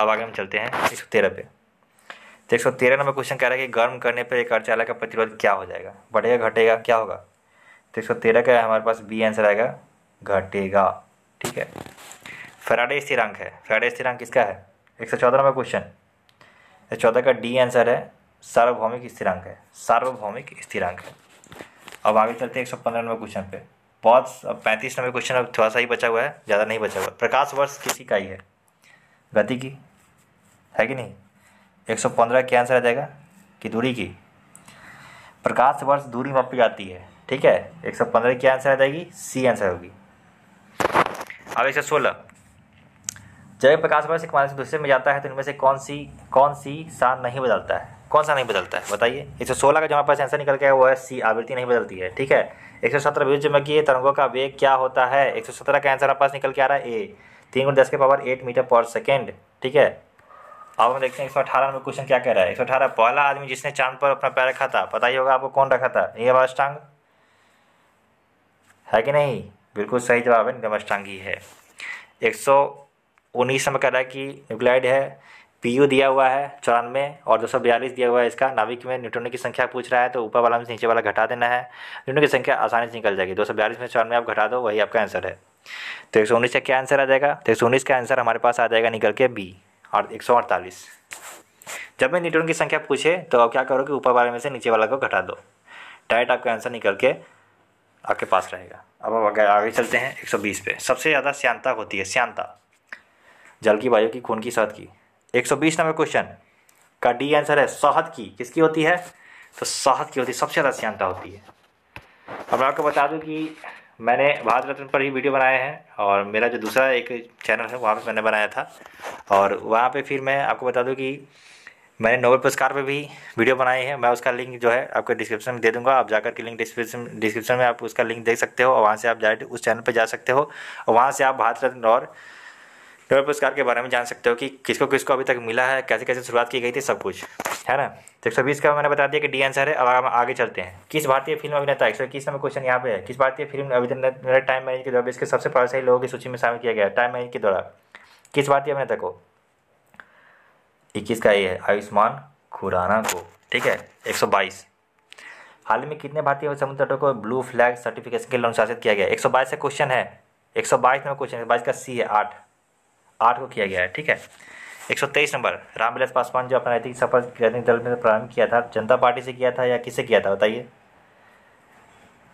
अब आगे हम चलते हैं एक सौ तेरह पे तो एक सौ तेरह नंबर क्वेश्चन कह रहा है कि गर्म करने पर एक अड़चाला का प्रतिरोध क्या हो जाएगा बढ़ेगा घटेगा क्या होगा तो एक सौ तेरह का हमारे पास बी आंसर आएगा घटेगा ठीक है फ्राइडे स्थिरांक है फ्राइडे स्थिरांक किसका है एक सौ चौदह नंबर क्वेश्चन चौदह का डी आंसर है सार्वभौमिक स्थिरांक है सार्वभौमिक स्थिरांक है अब आगे चलते हैं एक सौ पंद्रह नंबर क्वेश्चन पे बहुत अब पैंतीस नंबर क्वेश्चन अब थोड़ा सा ही बचा हुआ है ज़्यादा नहीं बचा हुआ प्रकाश वर्ष का ही है गति की है कि नहीं एक सौ पंद्रह क्या आंसर आ जाएगा कि दूरी की प्रकाश वर्ष दूरी मापी जाती है ठीक है एक सौ पंद्रह क्या आंसर आ जाएगी सी आंसर होगी अब एक सौ सोलह जब प्रकाश वर्ष एक मानस दूसरे में जाता है तो इनमें से कौन सी कौन सी सा नहीं बदलता है कौन सा नहीं बदलता है बताइए एक सौ सोलह का जो हमारे पास आंसर निकल गया वो है सी आवृत्ति नहीं बदलती है ठीक है एक सौ सत्रह बीस जमा किए तरंगों का वेग क्या होता है एक सौ सत्रह का आंसर हमारे पास निकल के आ रहा है ए तीन गुण दस के पावर एट मीटर पर सेकेंड ठीक है अब हम देखते हैं एक सौ अठारह में क्वेश्चन क्या कह रहा है एक सौ अठारह पहला आदमी जिसने चांद पर अपना पैर रखा था पता ही होगा आपको कौन रखा था नीलम अष्टांग है कि नहीं बिल्कुल सही जवाब है नीलम अष्टांग ही है एक सौ उन्नीस में कह रहा है कि न्यूक्लाइड है पी यू दिया हुआ है चौरानवे और दो सौ बयालीस दिया हुआ है इसका नाविक में न्यूट्रॉन की संख्या पूछ रहा है तो ऊपर वाला में से नीचे वाला घटा देना है न्यूट्रॉन की संख्या आसानी से निकल जाएगी दो सौ बयालीस में चौरानवे आप घटा दो वही आपका आंसर है तो एक सौ उन्नीस का क्या आंसर आ जाएगा तो एक सौ उन्नीस का आंसर हमारे पास आ जाएगा निकल के बी और एक जब मैं न्यूट्रॉन की संख्या पूछे तो आप क्या करो कि ऊपर वाले में से नीचे वाला को घटा दो डायरेक्ट आपका आंसर निकल के आपके पास रहेगा अब अब आगे आगे चलते हैं 120 पे सबसे ज़्यादा श्यांता होती है श्यांता जल की वायु की खून की सहद की 120 नंबर क्वेश्चन का डी आंसर है सहद की किसकी होती है तो सहद की होती है सबसे ज़्यादा श्यांता होती है अब मैं आपको बता दूँ कि मैंने भारत रत्न पर ही वीडियो बनाए हैं और मेरा जो दूसरा एक चैनल है वहाँ पर मैंने बनाया था और वहाँ पर फिर मैं आपको बता दूँ कि मैंने नोबल पुरस्कार पे भी वीडियो बनाई है मैं उसका लिंक जो है आपको डिस्क्रिप्शन में दे दूंगा आप जाकर के लिंक डिस्क्रिप्शन डिस्क्रिप्शन में आप उसका लिंक देख सकते हो और वहाँ से आप डायरेक्ट उस चैनल पर जा सकते हो और वहाँ से आप भारत रत्न और नोबेल पुरस्कार के बारे में जान सकते हो कि किसको किसको अभी तक मिला है कैसे कैसे शुरुआत की गई थी सब कुछ है ना तो एक सौ बीस का मैंने बता दिया कि डी आंसर है अब हम आगे चलते हैं किस भारतीय फिल्म अभिनेता एक सौ इक्कीस नंबर क्वेश्चन यहाँ पे है किस भारतीय फिल्म अभिनेता टाइम मैनेज के द्वारा इसके सबसे प्रभावशाली लोगों की सूची में शामिल किया गया है टाइम मैनेज के द्वारा किस भारतीय अभिनेता को इक्कीस का ये है आयुष्मान खुराना को ठीक है एक सौ बाईस हाल में कितने भारतीय समुद्र तटों को ब्लू फ्लैग सर्टिफिकेशन के लिए अनुशासित किया गया एक सौ बाईस का क्वेश्चन है एक सौ बाईस नंबर क्वेश्चन बाईस का सी है आठ आठ को किया गया है ठीक है एक सौ तेईस नंबर रामविलास पासवान जो अपना नैतिक सफर राजनीतिक दल में प्रारंभ किया था जनता पार्टी से किया था या किसे किया था बताइए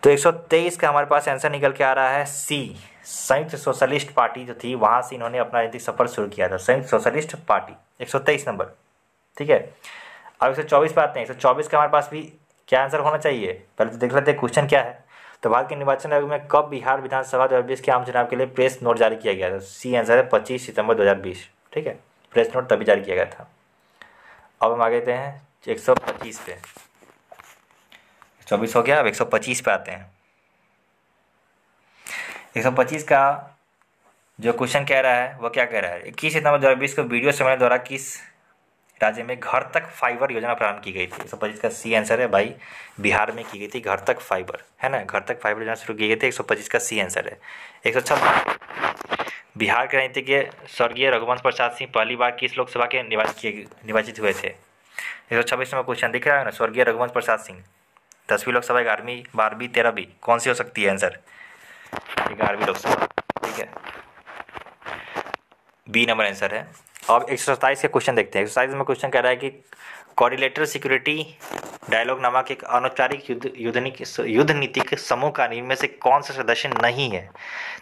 तो एक सौ तेईस का हमारे पास आंसर निकल के आ रहा है सी संयुक्त सोशलिस्ट पार्टी जो थी वहाँ से इन्होंने अपना राजनीतिक सफर शुरू किया था संयुक्त सोशलिस्ट पार्टी तेईस नंबर ठीक है अब एक सौ चौबीस पे आते हैं चौबीस का हमारे पास भी क्या आंसर होना चाहिए पहले तो देख लेते हैं क्वेश्चन क्या है तो भारत के निर्वाचन आयोग में कब बिहार विधानसभा 2020 के आम चुनाव के लिए प्रेस नोट जारी किया गया था सी आंसर है पच्चीस सितंबर 2020 ठीक है प्रेस नोट तभी जारी किया गया था अब हम आगे हैं एक सौ पच्चीस पे चौबीस हो गया अब एक सौ पच्चीस पे आते हैं एक सौ पच्चीस का जो क्वेश्चन कह रहा है वो क्या कह रहा है इक्कीस सितंबर दो को वीडियो सम्मेलन द्वारा किस राज्य में घर तक फाइबर योजना प्रारंभ की गई थी सौ पच्चीस का सी आंसर है भाई बिहार में की गई थी घर तक फाइबर है ना घर तक फाइबर योजना शुरू की गई थी एक सौ पच्चीस का सी आंसर है एक सौ छब्बीस बिहार के राजनीतिज्ञ स्वर्गीय रघुवंश प्रसाद सिंह पहली बार किस लोकसभा के निर्वाचित किए निर्वाचित हुए थे एक सौ छब्बीस नंबर क्वेश्चन दिख रहा है ना स्वर्गीय रघुवंश प्रसाद सिंह दसवीं लोकसभा ग्यारहवीं बारहवीं तेरहवीं कौन सी हो सकती है आंसर ग्यारहवीं लोकसभा ठीक है बी नंबर आंसर है अब एक सौ के क्वेश्चन देखते हैं एक्सरसाइज में क्वेश्चन कह रहा है कि कॉर्डिलेटर सिक्योरिटी डायलॉग नामक एक अनौपचारिक युद्ध युद्धनिक युद्ध नीतिक समूह का में से कौन सा सदस्य नहीं है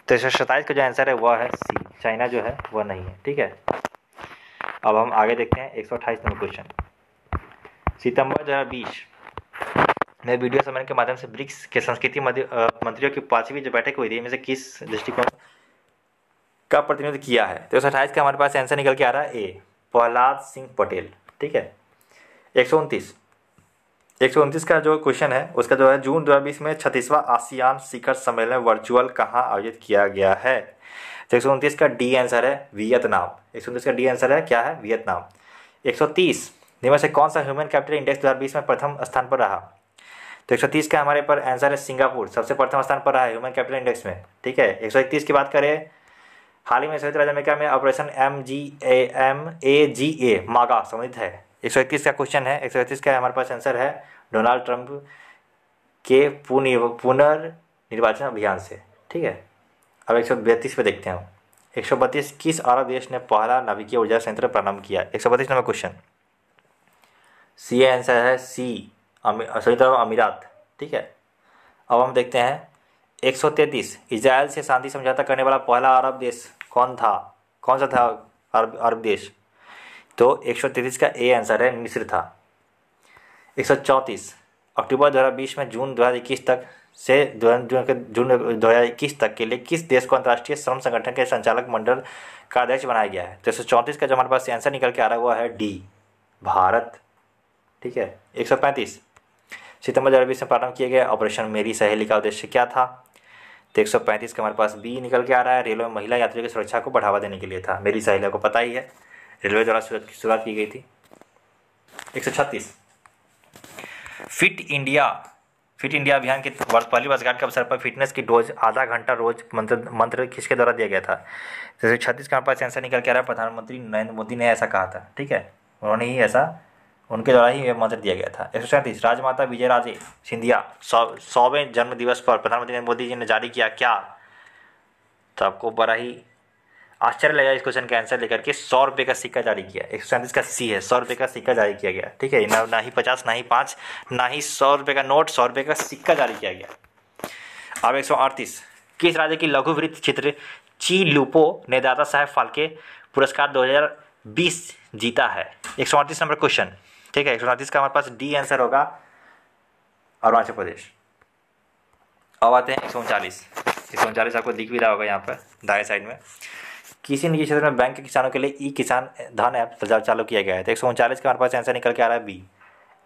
तो एक सौ का जो आंसर है वह है सी चाइना जो है वह नहीं है ठीक है अब हम आगे देखते हैं एक सौ नंबर क्वेश्चन सितंबर दो हज़ार बीस में वीडियो सम्मेलन के माध्यम से ब्रिक्स के संस्कृति मंत्रियों की पांचवी जो बैठक हुई थी इनमें से किस दृष्टिकोण का प्रतिनिधित्व किया है तो एक का हमारे पास आंसर निकल के आ रहा है ए प्रहलाद सिंह पटेल ठीक है एक सौ उनतीस एक सौ उनतीस का जो क्वेश्चन है उसका जो है जून दो हज़ार बीस में छत्तीसवां आसियान शिखर सम्मेलन वर्चुअल कहाँ आयोजित किया गया है तो एक सौ उनतीस का डी आंसर है वियतनाम एक सौ उनतीस का डी आंसर है क्या है वियतनाम एक सौ तीस निम्न से कौन सा ह्यूमन कैपिटल इंडेक्स दो हज़ार बीस में प्रथम स्थान पर रहा तो एक सौ तीस का हमारे पर आंसर है सिंगापुर सबसे प्रथम स्थान पर रहा है ह्यूमन कैपिटल इंडेक्स में ठीक है एक सौ इकतीस की बात करें हाल ही में संयुक्त राज्य अमेरिका में operation M G A M A G A MAGA संबंधित है एक सौ इक्कीस का क्वेश्चन है एक सौ इक्कीस का हमारे पास आंसर है डोनाल्ड ट्रंप के पुनर्निर्वाचन अभियान से ठीक है अब एक सौ बत्तीस पर देखते हैं एक सौ बत्तीस किस अरब देश ने पहला नाभिकीय ऊर्जा संयंत्र प्रारंभ किया एक सौ बत्तीस नंबर क्वेश्चन सी आंसर है सी संयुक्त अमीरात ठीक है अब हम देखते हैं 133 इसराइल से शांति समझौता करने वाला पहला अरब देश कौन था कौन सा था अरब अरब देश तो 133 का ए आंसर है मिस्र था 134 अक्टूबर 2020 में जून 2021 तक से जून जून दो हज़ार इक्कीस तक के लिए किस देश को अंतर्राष्ट्रीय श्रम संगठन के संचालक मंडल का अध्यक्ष बनाया गया है तो एक सौ चौंतीस का जो हमारे पास आंसर निकल के आ रहा हुआ है डी भारत ठीक है एक सौ पैंतीस सितंबर दो हज़ार बीस में प्रारंभ किए गए ऑपरेशन मेरी सहेली का उद्देश्य क्या था तो एक सौ पैंतीस हमारे पास बी निकल के आ रहा है रेलवे महिला यात्रियों की सुरक्षा को बढ़ावा देने के लिए था मेरी सहेलिया को पता ही है रेलवे द्वारा शुरुआत की गई थी एक सौ छत्तीस फिट इंडिया फिट इंडिया अभियान के पहली वर्षगांठ के अवसर पर फिटनेस की डोज आधा घंटा रोज मंत्र मंत्र किसके द्वारा दिया गया था जैसे छत्तीस के हमारे पास आंसर निकल के आ रहा है प्रधानमंत्री नरेंद्र मोदी ने ऐसा कहा था ठीक है उन्होंने ही ऐसा उनके द्वारा ही यह मंत्र दिया गया था एक सौ सैंतीस राजमाता राजे सिंधिया सौ सौवें जन्म दिवस पर प्रधानमंत्री नरेंद्र मोदी जी ने जारी किया क्या तो आपको बड़ा ही आश्चर्य लगा इस क्वेश्चन का आंसर लेकर के सौ रुपये का सिक्का जारी किया एक सौ सैंतीस का सी है सौ रुपये का सिक्का जारी किया गया ठीक है ना ना ही पचास ना ही पाँच ना ही सौ रुपये का नोट सौ रुपये का सिक्का जारी किया गया अब एक सौ अड़तीस किस राज्य की लघु वृत्त चित्र ची लुपो ने दादा साहेब फाल्के पुरस्कार दो जीता है एक सौ अड़तीस नंबर क्वेश्चन ठीक है एक सौ उनतीस का हमारे पास डी आंसर होगा अरुणाचल प्रदेश अब आते हैं एक सौ उनचालीस एक सौ उनचालीस आपको दिख भी रहा होगा यहाँ पर दाएं साइड में किसी निजी क्षेत्र में बैंक के किसानों के लिए ई किसान धन ऐप चालू किया गया है तो एक सौ उनचालीस का हमारे पास आंसर निकल के आ रहा है B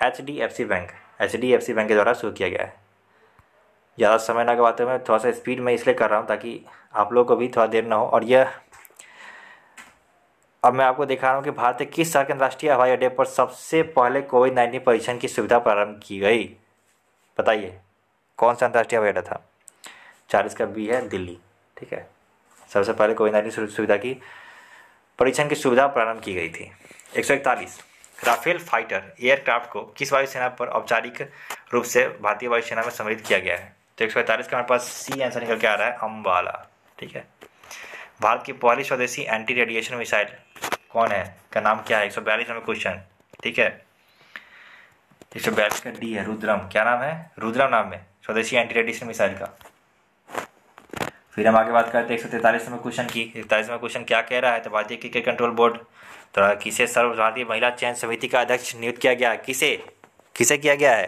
H D F C bank H D F C bank के द्वारा शुरू किया गया है ज़्यादा समय ना गवाते मैं थोड़ा सा स्पीड में इसलिए कर रहा हूँ ताकि आप लोग को भी थोड़ा देर ना हो और यह अब मैं आपको दिखा रहा हूँ कि भारत के किस साल के अंतर्राष्ट्रीय हवाई अड्डे पर सबसे पहले कोविड नाइन्टीन परीक्षण की सुविधा प्रारंभ की गई बताइए कौन सा अंतर्राष्ट्रीय हवाई अड्डा था चालीस का बी है दिल्ली ठीक है सबसे पहले कोविड नाइन्टीन सुविधा की परीक्षण की सुविधा प्रारंभ की गई थी एक राफेल फाइटर एयरक्राफ्ट को किस वायुसेना पर औपचारिक रूप से भारतीय वायुसेना में सम्मिलित किया गया है तो एक सौ का हमारे पास सी आंसर निकल के आ रहा है अम्बाला ठीक है भारत की पहली स्वदेशी एंटी रेडिएशन मिसाइल कौन है का नाम क्या है एक सौ बयालीस नंबर क्वेश्चन ठीक है एक सौ बयालीस का डी है रुद्रम क्या नाम है रुद्रम नाम है स्वदेशी एंटी रेडिएशन मिसाइल का फिर हम आगे बात करते हैं एक सौ तैंतालीस नंबर क्वेश्चन की तैतालीसवें नंबर क्वेश्चन क्या कह रहा है तो भारतीय क्रिकेट कंट्रोल बोर्ड तो किसे सर्व भारतीय महिला चयन समिति का अध्यक्ष नियुक्त किया गया किसे किसे किया गया है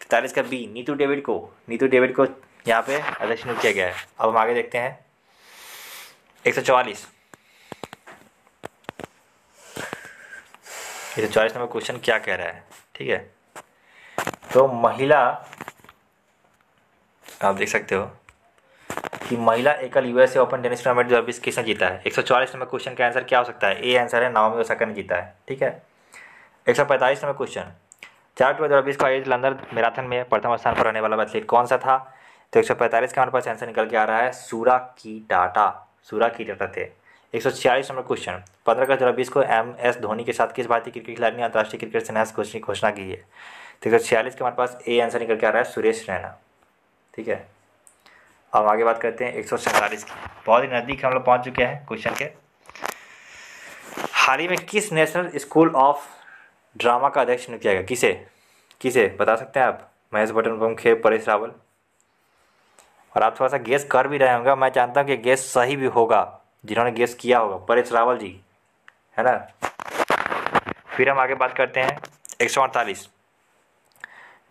तैतालीस का बी नीतू डेविड को नीतू डेविड को यहाँ पे अध्यक्ष नियुक्त किया गया है अब हम आगे देखते हैं एक सौ चवालीस एक सौ चवालीस नंबर क्वेश्चन क्या कह रहा है ठीक है तो महिला आप देख सकते हो कि महिला एकल यूएसए ओपन टेनिस टूर्नामेंट जो अभी किसने जीता है एक सौ चौवालीस नंबर क्वेश्चन का आंसर क्या हो सकता है ए आंसर है नाओमी ओसाका ने जीता है ठीक है एक सौ पैंतालीस नंबर क्वेश्चन चार अक्टूबर दो हज़ार बीस को आयोजित लंदन मैराथन में प्रथम स्थान पर रहने वाला एथलीट कौन सा था तो एक सौ पैंतालीस का हमारे पास आंसर निकल के आ रहा है सूरा की डाटा सूरा की जाता थे एक सौ छियालीस नंबर क्वेश्चन पंद्रह अगस्त दो को एम एस धोनी के साथ किस भारतीय क्रिकेट खिलाड़ी ने अंतर्राष्ट्रीय क्रिकेट से नया घोषणा घोषणा की है तो एक सौ छियालीस के हमारे पास ए आंसर निकल के आ रहा है सुरेश रैना ठीक है अब आगे बात करते हैं एक सौ सैंतालीस की बहुत ही नज़दीक हम लोग पहुँच चुके हैं क्वेश्चन के हाल ही में किस नेशनल स्कूल ऑफ ड्रामा का अध्यक्ष नियुक्त किया गया किसे किसे बता सकते हैं आप महेश बटन प्रमुख परेश रावल और आप थोड़ा सा गेस कर भी रहे होंगे मैं जानता हूँ कि गेस सही भी होगा जिन्होंने गेस किया होगा परेश रावल जी है ना फिर हम आगे बात करते हैं एक सौ अड़तालीस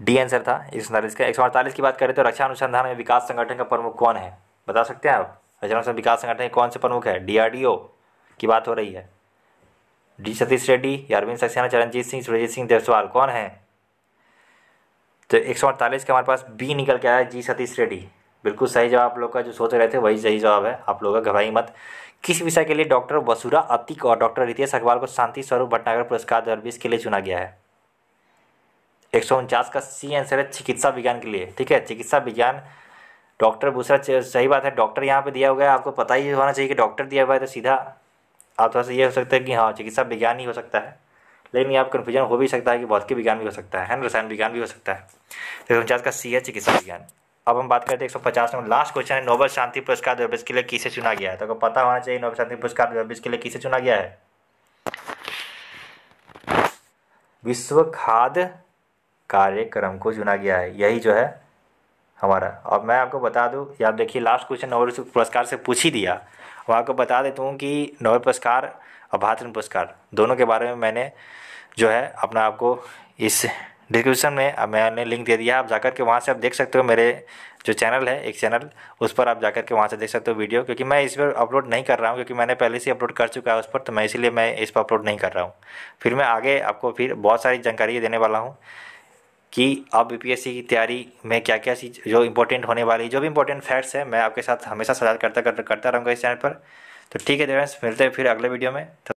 डी आंसर था एक सौ अड़तालीस का एक सौ अड़तालीस की बात करें तो रक्षा अनुसंधान में विकास संगठन का प्रमुख कौन है बता सकते हैं आप रक्षा अनुसंधान विकास संगठन के कौन से प्रमुख है डीआरडीओ की बात हो रही है डी सतीश रेड्डी अरविंद सक्सेना चरणजीत सिंह सुरजीत सिंह देसवाल कौन है तो एक सौ अड़तालीस का हमारे पास बी निकल के आया जी सतीश रेड्डी बिल्कुल सही जवाब आप लोग का जो सोच रहे थे वही सही जवाब है आप लोग का घबराई मत किस विषय के लिए डॉक्टर वसुरा अतिक और डॉक्टर रितेश अग्रवाल को शांति स्वरूप भटनागर पुरस्कार दो के लिए चुना गया है एक सौ उनचास का सी आंसर है चिकित्सा विज्ञान के लिए ठीक है चिकित्सा विज्ञान डॉक्टर दूसरा सही बात है डॉक्टर यहाँ पे दिया हुआ है आपको पता ही होना चाहिए कि डॉक्टर दिया हुआ है तो सीधा आप थोड़ा सा ये हो सकता है कि हाँ चिकित्सा विज्ञान ही हो सकता है लेकिन आप कन्फ्यूजन हो भी सकता है कि भौतिक विज्ञान भी हो सकता है ना रसायन विज्ञान भी हो सकता है एक सौ उनचास का सी है चिकित्सा विज्ञान अब हम बात करते हैं एक सौ पचास नंबर लास्ट क्वेश्चन है नोबल शांति पुरस्कार दो के लिए किसे चुना गया है तो आपको पता होना चाहिए नोबल शांति पुरस्कार दो के लिए किसे चुना गया है विश्व खाद्य कार्यक्रम को चुना गया है यही जो है हमारा अब मैं आपको बता दूँ आप देखिए लास्ट क्वेश्चन नोबल पुरस्कार से पूछ ही दिया अब आपको बता देता हूँ कि नोबल पुरस्कार और भारत पुरस्कार दोनों के बारे में मैंने जो है अपना आपको इस डिस्क्रिप्शन में अब मैंने लिंक दे दिया आप जाकर के वहाँ से आप देख सकते हो मेरे जो चैनल है एक चैनल उस पर आप जाकर के वहाँ से देख सकते हो वीडियो क्योंकि मैं इस पर अपलोड नहीं कर रहा हूँ क्योंकि मैंने पहले से अपलोड कर चुका है उस पर तो मैं इसीलिए मैं इस पर अपलोड नहीं कर रहा हूँ फिर मैं आगे आपको फिर बहुत सारी जानकारी देने वाला हूँ कि अब यूपीएससी की तैयारी में क्या क्या चीज़ जो इंपॉर्टेंट होने वाली जो भी इंपॉर्टेंट फैक्ट्स है मैं आपके साथ हमेशा सजा करता करता रहूँगा इस चैनल पर तो ठीक है देवेंस मिलते हैं फिर अगले वीडियो में